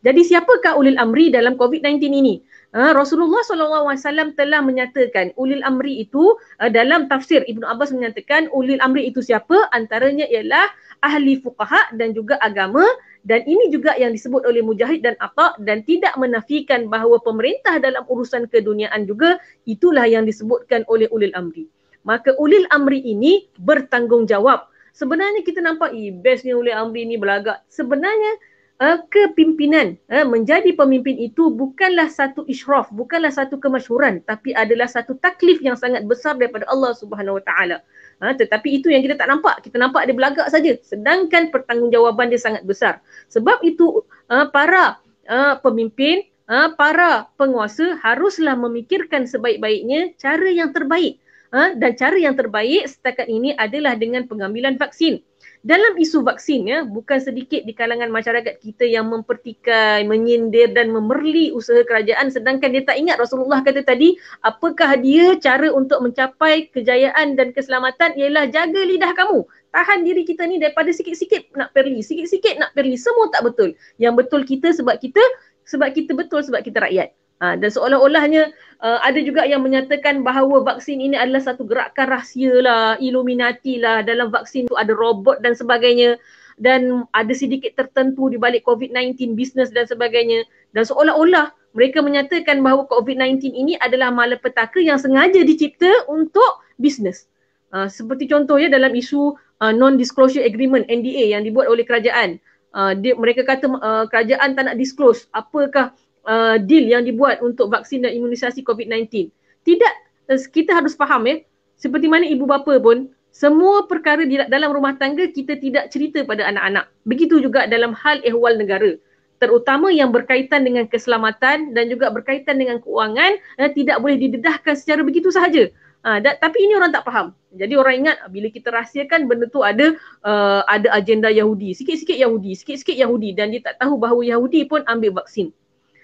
Speaker 3: Jadi siapakah ulil amri dalam COVID-19 ini? Ha, Rasulullah SAW telah menyatakan ulil amri itu uh, dalam tafsir Ibnu Abbas menyatakan ulil amri itu siapa? Antaranya ialah ahli fuqaha dan juga agama dan ini juga yang disebut oleh Mujahid dan Atta dan tidak menafikan bahawa pemerintah dalam urusan keduniaan juga itulah yang disebutkan oleh ulil amri. Maka ulil amri ini bertanggungjawab. Sebenarnya kita nampak eh bestnya ulil amri ini berlagak. Sebenarnya uh, kepimpinan uh, menjadi pemimpin itu bukanlah satu israf bukanlah satu kemasyhuran tapi adalah satu taklif yang sangat besar daripada Allah Subhanahu Wa Taala Ha, tetapi itu yang kita tak nampak. Kita nampak dia belagak saja. Sedangkan pertanggungjawaban dia sangat besar. Sebab itu uh, para uh, pemimpin, uh, para penguasa haruslah memikirkan sebaik-baiknya cara yang terbaik. Uh, dan cara yang terbaik setakat ini adalah dengan pengambilan vaksin dalam isu vaksin ya bukan sedikit di kalangan masyarakat kita yang mempertikai menyindir dan memerli usaha kerajaan sedangkan dia tak ingat Rasulullah kata tadi apakah dia cara untuk mencapai kejayaan dan keselamatan ialah jaga lidah kamu tahan diri kita ni daripada sikit-sikit nak perli sikit-sikit nak perli semua tak betul yang betul kita sebab kita sebab kita betul sebab kita rakyat Ha, dan seolah-olahnya uh, ada juga yang menyatakan bahawa vaksin ini adalah satu gerakan rahsia lah, illuminati lah, dalam vaksin itu ada robot dan sebagainya dan ada sedikit tertentu di balik COVID-19 bisnes dan sebagainya dan seolah-olah mereka menyatakan bahawa COVID-19 ini adalah malapetaka yang sengaja dicipta untuk bisnes. Uh, ha, seperti contohnya dalam isu uh, non-disclosure agreement NDA yang dibuat oleh kerajaan. Uh, dia, mereka kata uh, kerajaan tak nak disclose apakah uh, uh, deal yang dibuat untuk vaksin dan imunisasi COVID-19. Tidak uh, kita harus faham ya, eh, seperti mana ibu bapa pun semua perkara di dalam rumah tangga kita tidak cerita pada anak-anak. Begitu juga dalam hal ehwal negara. Terutama yang berkaitan dengan keselamatan dan juga berkaitan dengan keuangan eh, tidak boleh didedahkan secara begitu sahaja. Ha, da, tapi ini orang tak faham. Jadi orang ingat bila kita rahsiakan benda tu ada uh, ada agenda Yahudi. Sikit-sikit Yahudi, sikit-sikit Yahudi dan dia tak tahu bahawa Yahudi pun ambil vaksin.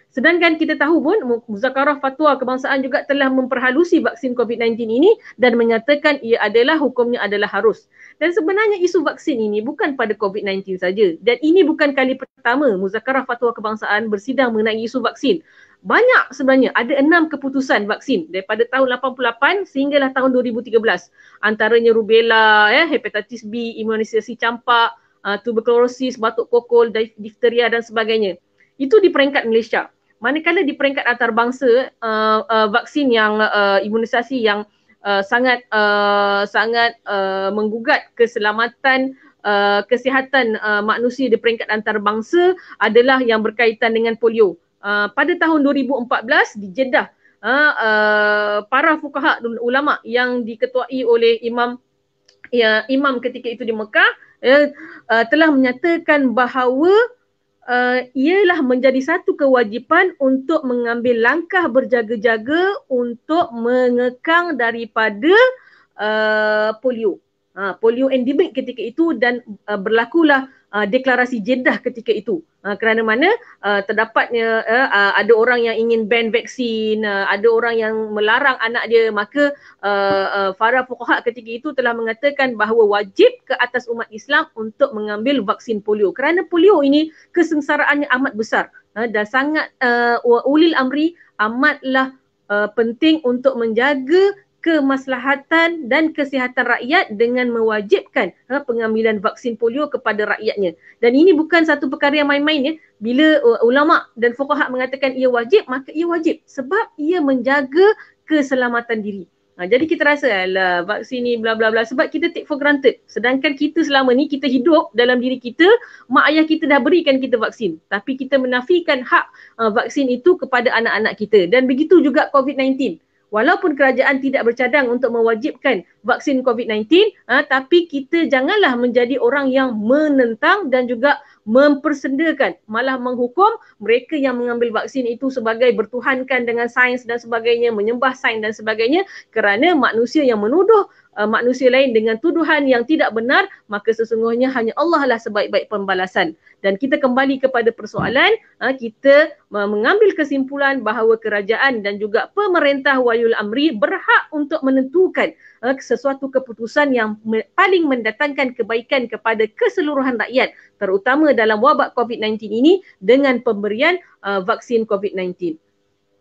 Speaker 3: Sedangkan kita tahu pun Muzakarah Fatwa Kebangsaan juga telah memperhalusi vaksin COVID-19 ini dan menyatakan ia adalah hukumnya adalah harus. Dan sebenarnya isu vaksin ini bukan pada COVID-19 saja dan ini bukan kali pertama Muzakarah Fatwa Kebangsaan bersidang mengenai isu vaksin. Banyak sebenarnya ada enam keputusan vaksin daripada tahun 88 sehinggalah tahun 2013. Antaranya rubella, eh, hepatitis B, imunisasi campak, uh, ah, tuberkulosis, batuk kokol, difteria dan sebagainya. Itu di peringkat Malaysia manakala di peringkat antarabangsa uh, uh, vaksin yang uh, imunisasi yang uh, sangat uh, sangat uh, menggugat keselamatan uh, kesihatan uh, manusia di peringkat antarabangsa adalah yang berkaitan dengan polio. Uh, pada tahun 2014 di Jeddah uh, uh, para fukaha ulama yang diketuai oleh Imam ya, Imam ketika itu di Mekah ya, uh, telah menyatakan bahawa uh, ialah menjadi satu kewajipan untuk mengambil langkah berjaga-jaga untuk mengekang daripada uh, polio. Uh, ha, polio endemic ketika itu dan uh, berlakulah uh, deklarasi jeddah ketika itu uh, kerana mana uh, terdapatnya uh, ada orang yang ingin ban vaksin uh, ada orang yang melarang anak dia maka uh, uh, Farah Pukohak ketika itu telah mengatakan bahawa wajib ke atas umat Islam untuk mengambil vaksin polio kerana polio ini kesengsaraannya amat besar uh, dan sangat uh, ulil amri amatlah Uh, penting untuk menjaga kemaslahatan dan kesihatan rakyat dengan mewajibkan ha, pengambilan vaksin polio kepada rakyatnya. Dan ini bukan satu perkara yang main-main ya. Bila uh, ulama dan fuqaha mengatakan ia wajib, maka ia wajib sebab ia menjaga keselamatan diri. Ha, jadi kita rasa lah vaksin ni bla bla bla sebab kita take for granted. Sedangkan kita selama ni kita hidup dalam diri kita, mak ayah kita dah berikan kita vaksin. Tapi kita menafikan hak uh, vaksin itu kepada anak-anak kita. Dan begitu juga COVID-19 walaupun kerajaan tidak bercadang untuk mewajibkan vaksin COVID-19 ha, tapi kita janganlah menjadi orang yang menentang dan juga mempersendakan malah menghukum mereka yang mengambil vaksin itu sebagai bertuhankan dengan sains dan sebagainya menyembah sains dan sebagainya kerana manusia yang menuduh uh, manusia lain dengan tuduhan yang tidak benar maka sesungguhnya hanya Allah lah sebaik-baik pembalasan dan kita kembali kepada persoalan uh, kita uh, mengambil kesimpulan bahawa kerajaan dan juga pemerintah wayul amri berhak untuk menentukan uh, sesuatu keputusan yang me- paling mendatangkan kebaikan kepada keseluruhan rakyat terutama dalam wabak COVID-19 ini dengan pemberian uh, vaksin COVID-19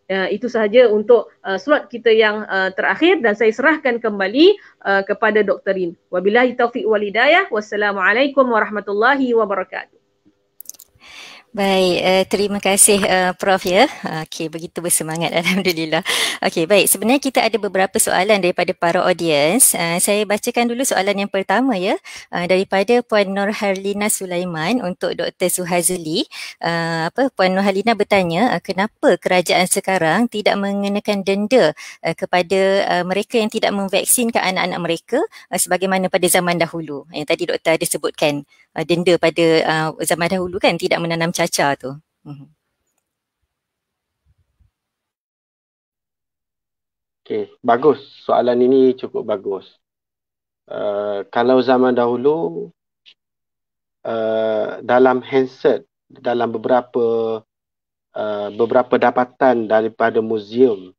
Speaker 3: Eh, itu sahaja untuk uh, slot kita yang uh, terakhir dan saya serahkan kembali uh, kepada Dr. Rin. Wabillahi taufiq wal Wassalamualaikum warahmatullahi wabarakatuh.
Speaker 1: Baik, uh, terima kasih uh, Prof ya. Ah, okey, begitu bersemangat Alhamdulillah. Okey, baik. Sebenarnya kita ada beberapa soalan daripada para audience. Uh, saya bacakan dulu soalan yang pertama ya. Uh, daripada Puan Nur Harlina Sulaiman untuk Dr. Suhazli. Uh, apa, Puan Nur Harlina bertanya, uh, kenapa kerajaan sekarang tidak mengenakan denda uh, kepada uh, mereka yang tidak memvaksinkan anak-anak mereka uh, sebagaimana pada zaman dahulu yang tadi Dr. ada sebutkan uh, denda pada uh, zaman dahulu kan tidak menanam cacar tu. Mhm.
Speaker 2: Okay, bagus. Soalan ini cukup bagus. Uh, kalau zaman dahulu uh, dalam handset dalam beberapa uh, beberapa dapatan daripada museum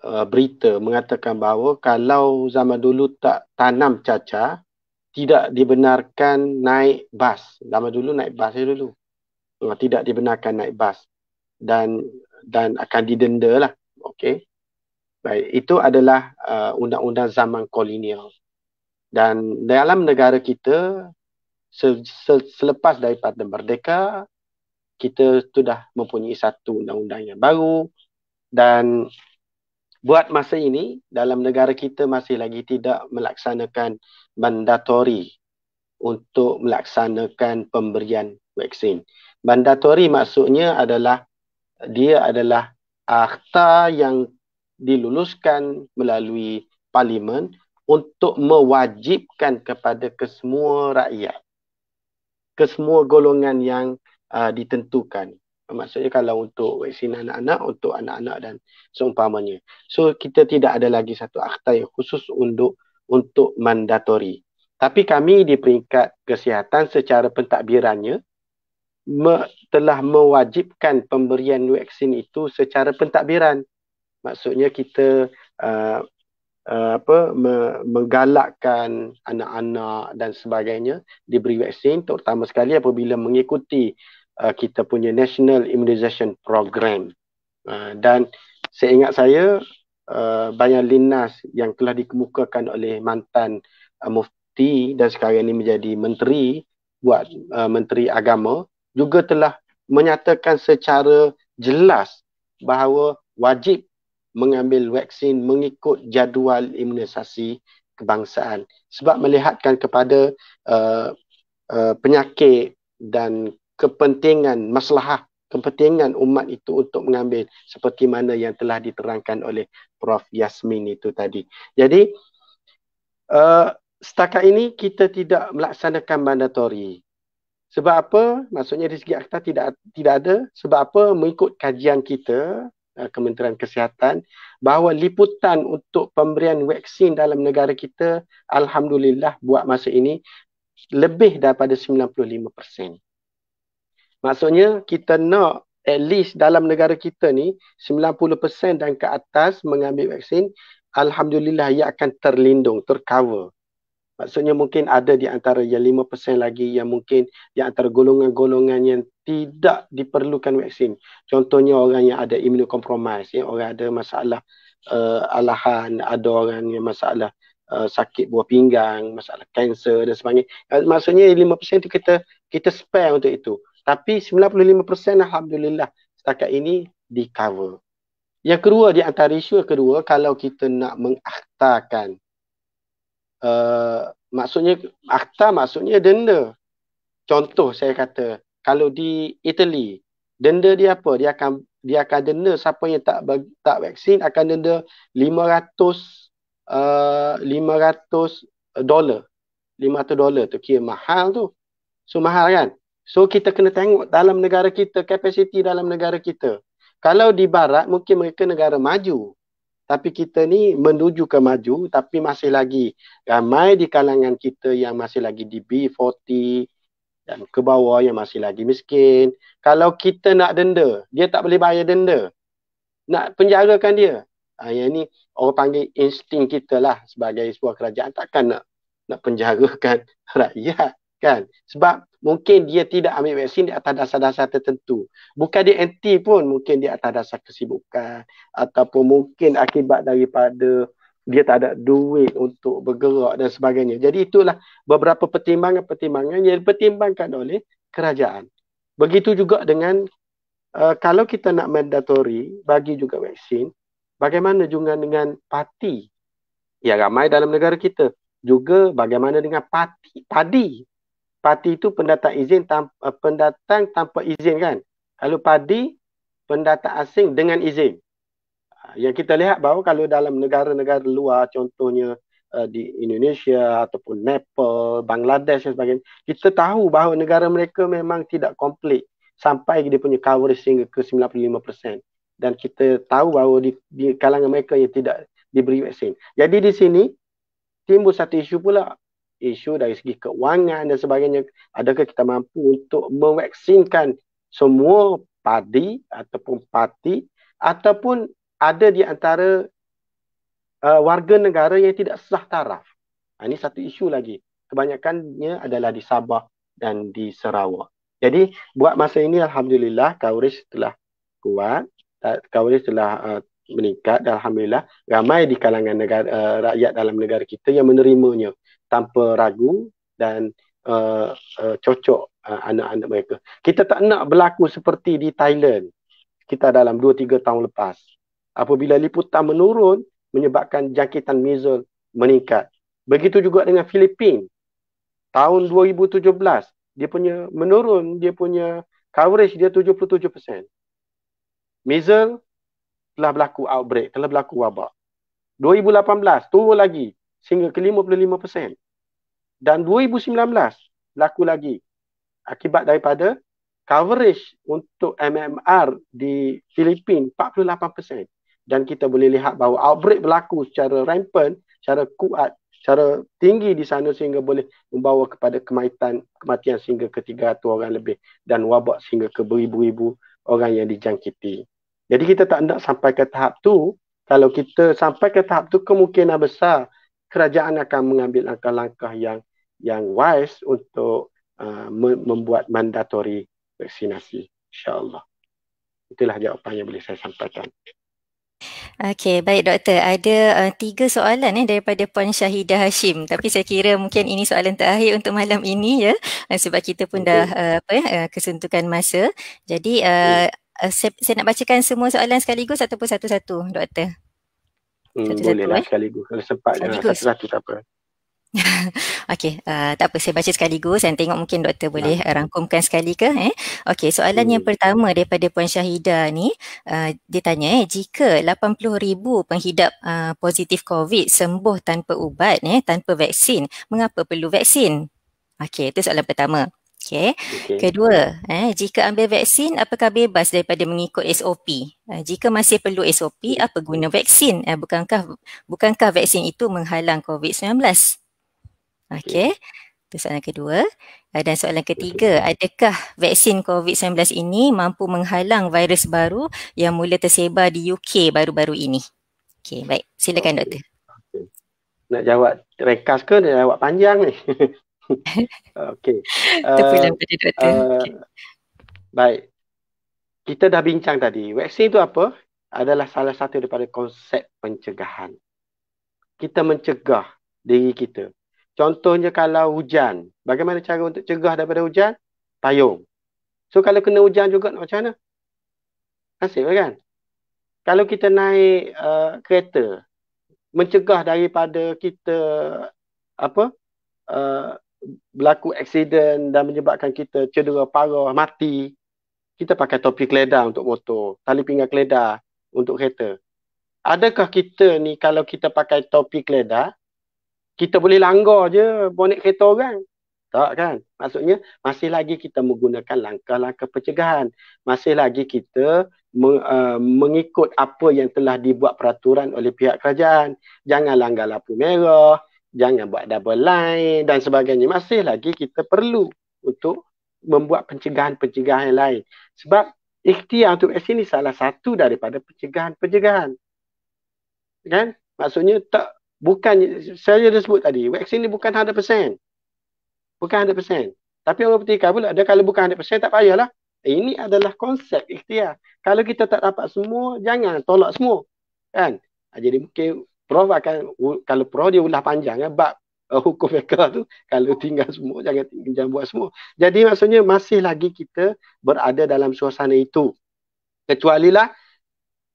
Speaker 2: uh, berita mengatakan bahawa kalau zaman dulu tak tanam cacar tidak dibenarkan naik bas. Lama dulu naik bas dia dulu. Ah, tidak dibenarkan naik bas. Dan dan akan didenda lah. Okay. Baik, itu adalah uh, undang-undang zaman kolonial. Dan dalam negara kita, se- se- selepas daripada merdeka, kita sudah mempunyai satu undang-undang yang baru dan buat masa ini dalam negara kita masih lagi tidak melaksanakan mandatory untuk melaksanakan pemberian vaksin. Mandatory maksudnya adalah dia adalah akta yang diluluskan melalui parlimen untuk mewajibkan kepada kesemua rakyat kesemua golongan yang uh, ditentukan maksudnya kalau untuk vaksin anak-anak untuk anak-anak dan seumpamanya so kita tidak ada lagi satu akta yang khusus untuk untuk mandatori. tapi kami di peringkat kesihatan secara pentadbirannya me, telah mewajibkan pemberian vaksin itu secara pentadbiran maksudnya kita uh, uh, apa me, menggalakkan anak-anak dan sebagainya diberi vaksin terutama sekali apabila mengikuti Uh, kita punya National Immunization Program. Uh, dan seingat saya uh, banyak linas yang telah dikemukakan oleh mantan uh, mufti dan sekarang ini menjadi menteri buat uh, menteri agama juga telah menyatakan secara jelas bahawa wajib mengambil vaksin mengikut jadual imunisasi kebangsaan sebab melihatkan kepada uh, uh, penyakit dan kepentingan masalah, kepentingan umat itu untuk mengambil seperti mana yang telah diterangkan oleh Prof Yasmin itu tadi. Jadi uh, setakat ini kita tidak melaksanakan mandatori. Sebab apa? Maksudnya di segi akta tidak tidak ada sebab apa? Mengikut kajian kita uh, Kementerian Kesihatan bahawa liputan untuk pemberian vaksin dalam negara kita alhamdulillah buat masa ini lebih daripada 95%. Maksudnya kita nak at least dalam negara kita ni 90% dan ke atas mengambil vaksin Alhamdulillah ia akan terlindung, tercover. Maksudnya mungkin ada di antara yang 5% lagi yang mungkin di antara golongan-golongan yang tidak diperlukan vaksin. Contohnya orang yang ada imunokompromis, ya, orang ada masalah uh, alahan, ada orang yang masalah Uh, sakit buah pinggang, masalah kanser dan sebagainya. Maksudnya 5% tu kita kita spare untuk itu. Tapi 95% Alhamdulillah setakat ini di cover. Yang kedua di antara isu yang kedua kalau kita nak mengaktakan uh, eh, maksudnya akta maksudnya denda. Contoh saya kata kalau di Itali denda dia apa? Dia akan dia akan denda siapa yang tak tak vaksin akan denda 500 uh, 500 dolar. 500 dolar tu kira mahal tu. So mahal kan? So kita kena tengok dalam negara kita, kapasiti dalam negara kita. Kalau di barat mungkin mereka negara maju. Tapi kita ni menuju ke maju tapi masih lagi ramai di kalangan kita yang masih lagi di B40 dan ke bawah yang masih lagi miskin. Kalau kita nak denda, dia tak boleh bayar denda. Nak penjarakan dia. Ha, yang ni orang panggil insting kita lah sebagai sebuah kerajaan takkan nak nak penjarakan rakyat kan sebab mungkin dia tidak ambil vaksin di atas dasar-dasar tertentu bukan dia anti pun mungkin dia atas dasar kesibukan ataupun mungkin akibat daripada dia tak ada duit untuk bergerak dan sebagainya jadi itulah beberapa pertimbangan-pertimbangan yang dipertimbangkan oleh kerajaan begitu juga dengan uh, kalau kita nak mandatory bagi juga vaksin bagaimana juga dengan parti yang ramai dalam negara kita juga bagaimana dengan parti padi Parti itu pendatang izin tanpa, uh, eh, pendatang tanpa izin kan. Kalau padi, pendatang asing dengan izin. Ah, yang kita lihat bahawa kalau dalam negara-negara luar, contohnya uh, di Indonesia ataupun Nepal, Bangladesh dan sebagainya, kita tahu bahawa negara mereka memang tidak komplit sampai dia punya coverage sehingga ke 95%. Dan kita tahu bahawa di, di kalangan mereka yang tidak diberi vaksin. Jadi di sini, timbul satu isu pula isu dari segi keuangan dan sebagainya adakah kita mampu untuk mewaksinkan semua padi ataupun parti ataupun ada di antara uh, warga negara yang tidak sah taraf ha, ini satu isu lagi kebanyakannya adalah di Sabah dan di Sarawak jadi buat masa ini Alhamdulillah kawris telah kuat kawris telah uh, meningkat alhamdulillah ramai di kalangan negara uh, rakyat dalam negara kita yang menerimanya. Uh, tanpa ragu dan uh, uh, cocok uh, anak-anak mereka. Kita tak nak berlaku seperti di Thailand kita dalam 2-3 tahun lepas. Apabila liputan menurun menyebabkan jangkitan measles meningkat. Begitu juga dengan Filipina. Tahun 2017 dia punya menurun, dia punya coverage dia 77%. Measles telah berlaku outbreak, telah berlaku wabak. 2018 turun lagi sehingga ke dan 2019 laku lagi akibat daripada coverage untuk MMR di Filipin 48% dan kita boleh lihat bahawa outbreak berlaku secara rampant, secara kuat, secara tinggi di sana sehingga boleh membawa kepada kematian kematian sehingga ke 300 orang lebih dan wabak sehingga ke beribu ibu orang yang dijangkiti. Jadi kita tak nak sampai ke tahap tu. Kalau kita sampai ke tahap tu kemungkinan besar kerajaan akan mengambil langkah-langkah yang yang wise untuk uh, membuat mandatory vaksinasi insyaallah itulah jawapan yang boleh saya sampaikan
Speaker 1: Okey, baik doktor. Ada uh, tiga soalan eh, daripada Puan Syahidah Hashim. Tapi saya kira mungkin ini soalan terakhir untuk malam ini ya. Uh, sebab kita pun dah uh, apa uh, kesuntukan masa. Jadi uh, uh, saya, saya, nak bacakan semua soalan sekaligus ataupun satu-satu doktor?
Speaker 2: Hmm, satu-satu, hmm, bolehlah eh? sekaligus. Kalau sempat satu-satu tak apa.
Speaker 1: Okay, uh, eh, tak apa saya baca sekaligus dan tengok mungkin doktor ya. boleh eh, rangkumkan sekali ke eh. Okey, soalan yang hmm. pertama daripada puan Syahida ni uh, dia tanya eh jika 80,000 penghidap uh, positif COVID sembuh tanpa ubat eh tanpa vaksin, mengapa perlu vaksin? Okay, itu soalan pertama. Okey. Okay. Kedua, eh jika ambil vaksin apakah bebas daripada mengikut SOP? Uh, jika masih perlu SOP, apa guna vaksin? Eh, bukankah bukankah vaksin itu menghalang COVID-19? Okey. Itu soalan kedua. Eh, dan soalan ketiga, adakah vaksin COVID-19 ini mampu menghalang virus baru yang mula tersebar di UK baru-baru ini?
Speaker 2: Okey, baik. Silakan okay. doktor. Okay. Nak jawab rekas ke nak jawab panjang ni? Okey. Terpulang eh, pada doktor. Uh, eh, okay. Baik. Kita dah bincang tadi, vaksin itu apa? Adalah salah satu daripada konsep pencegahan. Kita mencegah diri kita Contohnya kalau hujan, bagaimana cara untuk cegah daripada hujan? Payung. So kalau kena hujan juga nak macam mana? Nasib kan? Kalau kita naik uh, kereta, mencegah daripada kita apa? Uh, berlaku aksiden dan menyebabkan kita cedera parah, mati, kita pakai topi keledar untuk motor, tali pinggang keledar untuk kereta. Adakah kita ni kalau kita pakai topi keledar, kita boleh langgar je bonet kereta orang. Tak kan? Maksudnya masih lagi kita menggunakan langkah-langkah pencegahan. Masih lagi kita meng, uh, mengikut apa yang telah dibuat peraturan oleh pihak kerajaan. Jangan langgar lapu merah, jangan buat double line dan sebagainya. Masih lagi kita perlu untuk membuat pencegahan-pencegahan yang lain. Sebab ikhtiar untuk vaksin ini salah satu daripada pencegahan-pencegahan. Kan? Maksudnya tak bukan saya dah sebut tadi vaksin ni bukan 100%. Bukan 100%. Tapi orang petika pula ada kalau bukan 100% tak payahlah. Eh, ini adalah konsep ikhtiar. Kalau kita tak dapat semua jangan tolak semua. Kan? Ah, jadi mungkin prof akan kalau prof dia ulah panjang eh, bab uh, hukum mereka tu kalau tinggal semua jangan jangan buat semua. Jadi maksudnya masih lagi kita berada dalam suasana itu. Kecuali lah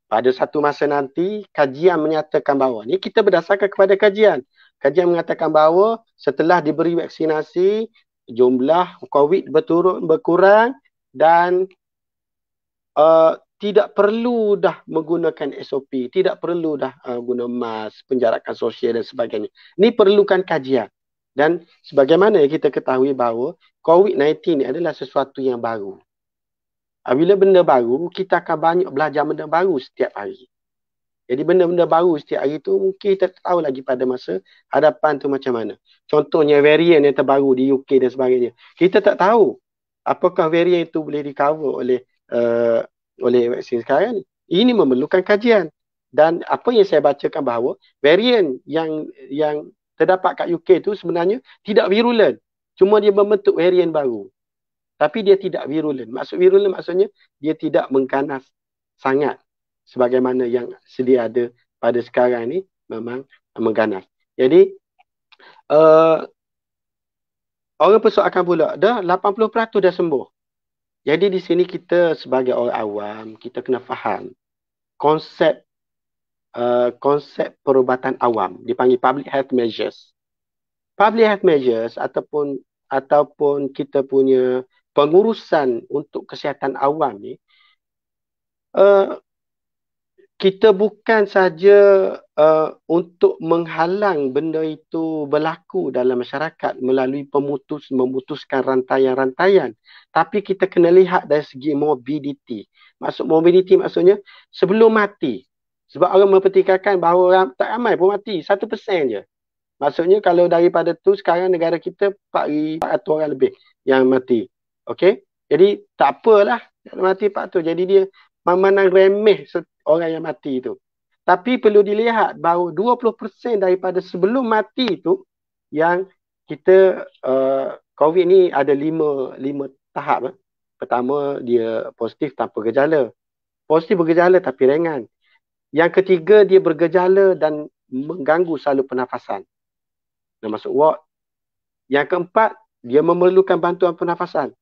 Speaker 2: pada satu masa nanti kajian menyatakan bahawa ni kita berdasarkan kepada kajian kajian mengatakan bahawa setelah diberi vaksinasi jumlah covid berturun berkurang dan uh, tidak perlu dah menggunakan SOP tidak perlu dah uh, guna mask penjarakan sosial dan sebagainya Ini perlukan kajian dan sebagaimana kita ketahui bahawa covid-19 ni adalah sesuatu yang baru Ah, bila benda baru, kita akan banyak belajar benda baru setiap hari. Jadi benda-benda baru setiap hari tu mungkin kita tak tahu lagi pada masa hadapan tu macam mana. Contohnya varian yang terbaru di UK dan sebagainya. Kita tak tahu apakah varian itu boleh recover oleh uh, oleh vaksin sekarang ni. Ini memerlukan kajian. Dan apa yang saya bacakan bahawa varian yang yang terdapat kat UK tu sebenarnya tidak virulent. Cuma dia membentuk varian baru tapi dia tidak virulen. Maksud virulen maksudnya dia tidak mengganas sangat sebagaimana yang sedia ada pada sekarang ini memang mengganas. Jadi uh, orang akan pula dah 80% dah sembuh. Jadi di sini kita sebagai orang awam kita kena faham konsep Uh, konsep perubatan awam dipanggil public health measures. Public health measures ataupun ataupun kita punya pengurusan untuk kesihatan awam ni uh, kita bukan saja uh, untuk menghalang benda itu berlaku dalam masyarakat melalui pemutus memutuskan rantaian-rantaian tapi kita kena lihat dari segi morbidity maksud morbidity maksudnya sebelum mati sebab orang mempertikaikan bahawa orang tak ramai pun mati 1% je maksudnya kalau daripada tu sekarang negara kita 4400 orang lebih yang mati Okay, Jadi tak apalah mati patut. Jadi dia memandang remeh orang yang mati itu. Tapi perlu dilihat bahawa 20% daripada sebelum mati itu yang kita uh, COVID ni ada lima lima tahap. Eh. Pertama dia positif tanpa gejala. Positif bergejala tapi ringan. Yang ketiga dia bergejala dan mengganggu salur pernafasan. Dan masuk ward. Yang keempat dia memerlukan bantuan pernafasan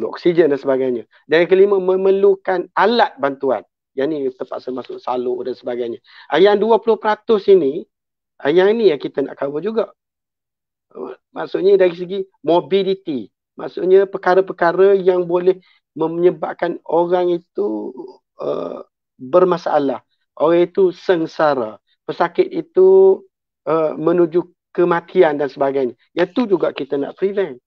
Speaker 2: oksigen dan sebagainya. Dan yang kelima memerlukan alat bantuan. Yang ni terpaksa masuk salur dan sebagainya. Ah, yang 20% ini, ah, yang ini yang kita nak cover juga. Oh, maksudnya dari segi mobility. Maksudnya perkara-perkara yang boleh menyebabkan orang itu uh, bermasalah. Orang itu sengsara. Pesakit itu uh, menuju kematian dan sebagainya. Yang tu juga kita nak prevent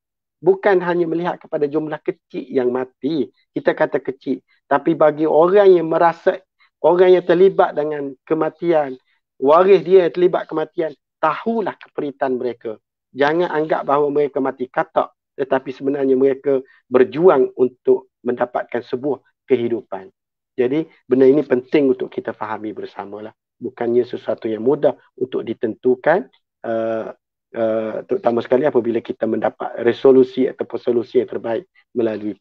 Speaker 2: bukan hanya melihat kepada jumlah kecil yang mati kita kata kecil tapi bagi orang yang merasa orang yang terlibat dengan kematian waris dia yang terlibat kematian tahulah keperitan mereka jangan anggap bahawa mereka mati kata tetapi sebenarnya mereka berjuang untuk mendapatkan sebuah kehidupan jadi benda ini penting untuk kita fahami bersamalah bukannya sesuatu yang mudah untuk ditentukan uh, Eh, terutama sekali apabila kita mendapat resolusi atau solusi yang terbaik melalui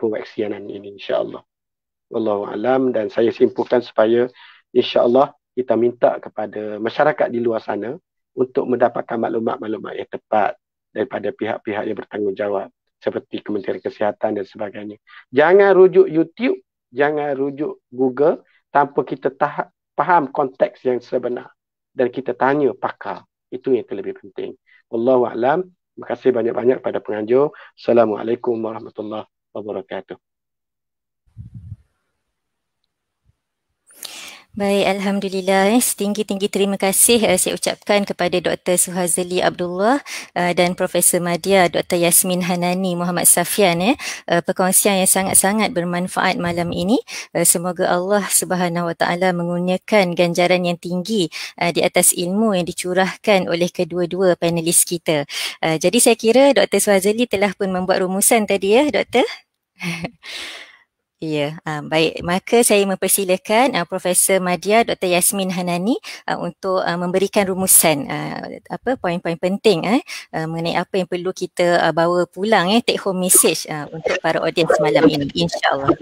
Speaker 2: pewaksianan ini insyaallah. Wallahu alam dan saya simpulkan supaya insyaallah kita minta kepada masyarakat di luar sana untuk mendapatkan maklumat-maklumat yang tepat daripada pihak-pihak yang bertanggungjawab seperti Kementerian Kesihatan dan sebagainya. Jangan rujuk YouTube, jangan rujuk Google tanpa kita tahap, faham konteks yang sebenar dan kita tanya pakar itu yang terlebih penting Allah alam terima kasih banyak-banyak pada penganjur assalamualaikum warahmatullahi wabarakatuh
Speaker 1: Baik, Alhamdulillah. Eh. Setinggi-tinggi terima kasih uh, saya ucapkan kepada Dr. Suhazli Abdullah uh, dan Profesor Madia Dr. Yasmin Hanani Muhammad Safian eh, uh, perkongsian yang sangat-sangat bermanfaat malam ini. Uh, semoga Allah Subhanahu Wa Taala mengurniakan ganjaran yang tinggi uh, di atas ilmu yang dicurahkan oleh kedua-dua panelis kita. Uh, jadi saya kira Dr. Suhazli telah pun membuat rumusan tadi ya, Doktor. Ya, uh, baik. Maka saya mempersilakan uh, Profesor Madia Dr. Yasmin Hanani uh, untuk uh, memberikan rumusan uh, apa poin-poin penting eh uh, mengenai apa yang perlu kita uh, bawa pulang eh take home message uh, untuk para audiens malam ini insyaallah.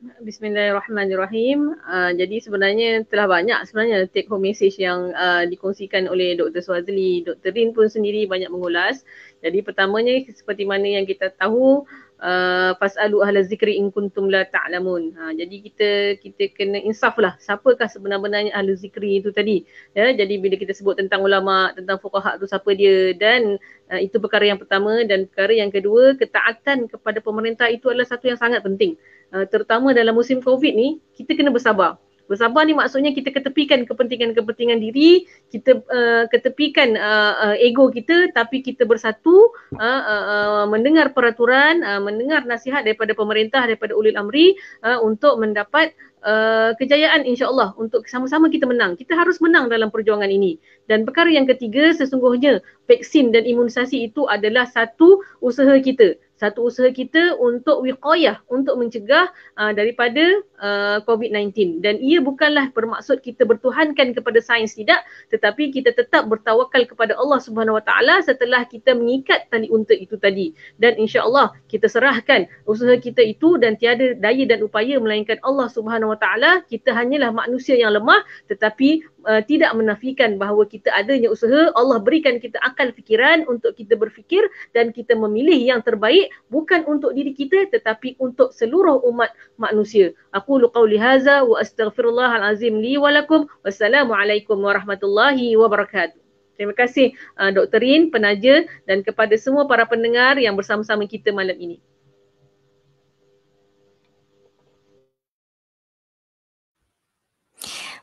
Speaker 3: Bismillahirrahmanirrahim. Uh, jadi sebenarnya telah banyak sebenarnya take home message yang uh, dikongsikan oleh Dr. Swazli. Dr. Rin pun sendiri banyak mengulas. Jadi pertamanya seperti mana yang kita tahu uh, uh, fasalu ahla zikri in kuntum la ta'lamun. Ha, jadi kita kita kena insaf lah. Siapakah sebenarnya ahla zikri itu tadi? Ya, jadi bila kita sebut tentang ulama, tentang fuqaha tu siapa dia dan uh, itu perkara yang pertama dan perkara yang kedua ketaatan kepada pemerintah itu adalah satu yang sangat penting. Uh, terutama dalam musim COVID ni, kita kena bersabar. Bersabar ni maksudnya kita ketepikan kepentingan-kepentingan diri, kita uh, ketepikan uh, uh, ego kita tapi kita bersatu uh, uh, uh, mendengar peraturan, uh, mendengar nasihat daripada pemerintah, daripada ulil amri uh, untuk mendapat Uh, kejayaan insyaAllah untuk sama-sama kita menang. Kita harus menang dalam perjuangan ini. Dan perkara yang ketiga sesungguhnya vaksin dan imunisasi itu adalah satu usaha kita satu usaha kita untuk wiqayah untuk mencegah uh, daripada uh, COVID-19 dan ia bukanlah bermaksud kita bertuhankan kepada sains tidak tetapi kita tetap bertawakal kepada Allah Subhanahu Wa Taala setelah kita mengikat tali untuk itu tadi dan insya-Allah kita serahkan usaha kita itu dan tiada daya dan upaya melainkan Allah Subhanahu Wa Taala kita hanyalah manusia yang lemah tetapi Uh, tidak menafikan bahawa kita adanya usaha Allah berikan kita akal fikiran untuk kita berfikir dan kita memilih yang terbaik bukan untuk diri kita tetapi untuk seluruh umat manusia. Aku luqau lihaza wa astaghfirullah alazim li walakum wassalamualaikum warahmatullahi wabarakatuh. Terima kasih uh, Dr. Rin, penaja dan kepada semua para pendengar yang bersama-sama kita malam ini.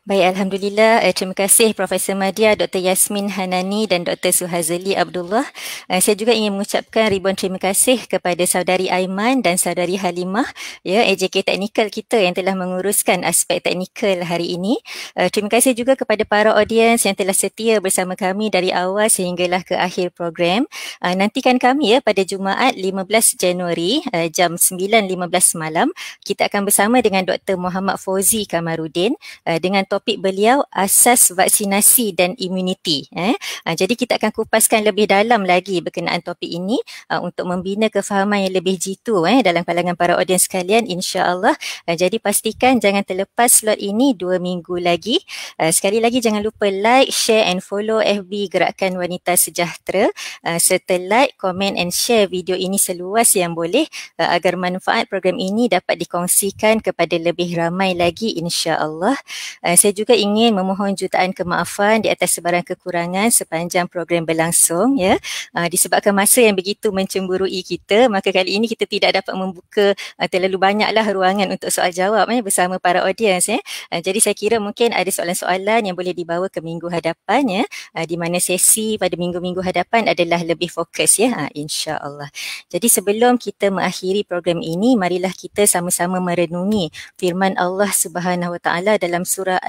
Speaker 1: Baik, Alhamdulillah. Uh, terima kasih Profesor Madia, Dr. Yasmin Hanani dan Dr. Suhazali Abdullah. Uh, saya juga ingin mengucapkan ribuan terima kasih kepada saudari Aiman dan saudari Halimah, ya, AJK Teknikal kita yang telah menguruskan aspek teknikal hari ini. Uh, terima kasih juga kepada para audiens yang telah setia bersama kami dari awal sehinggalah ke akhir program. Uh, nantikan kami ya pada Jumaat 15 Januari uh, jam 9.15 malam. Kita akan bersama dengan Dr. Muhammad Fauzi Kamarudin uh, dengan topik beliau asas vaksinasi dan imuniti. Eh. Uh, jadi kita akan kupaskan lebih dalam lagi berkenaan topik ini uh, untuk membina kefahaman yang lebih jitu eh, dalam kalangan para audiens sekalian insyaAllah. Uh, jadi pastikan jangan terlepas slot ini dua minggu lagi. Uh, sekali lagi jangan lupa like, share and follow FB Gerakan Wanita Sejahtera uh, serta like, comment and share video ini seluas yang boleh uh, agar manfaat program ini dapat dikongsikan kepada lebih ramai lagi insyaAllah. Uh, saya juga ingin memohon jutaan kemaafan di atas sebarang kekurangan sepanjang program berlangsung ya. Uh, disebabkan masa yang begitu mencemburui kita, maka kali ini kita tidak dapat membuka uh, terlalu banyaklah ruangan untuk soal jawab ya bersama para audiens ya. Uh, jadi saya kira mungkin ada soalan-soalan yang boleh dibawa ke minggu hadapan ya. Uh, di mana sesi pada minggu-minggu hadapan adalah lebih fokus ya. Ha, insya-Allah. Jadi sebelum kita mengakhiri program ini, marilah kita sama-sama merenungi firman Allah Subhanahu Wa Taala dalam surah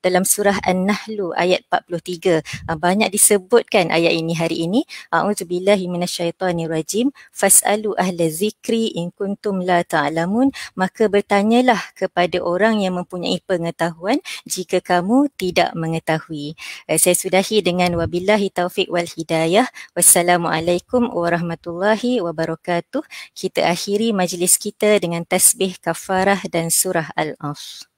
Speaker 1: dalam surah an nahl ayat 43. Ah, banyak disebutkan ayat ini hari ini. Ah, A'udzubillahi minasyaitonirrajim. Fas'alu ahla zikri in kuntum la ta'lamun. Maka bertanyalah kepada orang yang mempunyai pengetahuan jika kamu tidak mengetahui. Eh, saya sudahi dengan wabillahi taufiq wal hidayah. Wassalamualaikum warahmatullahi wabarakatuh. Kita akhiri majlis kita dengan tasbih kafarah dan surah Al-Asr.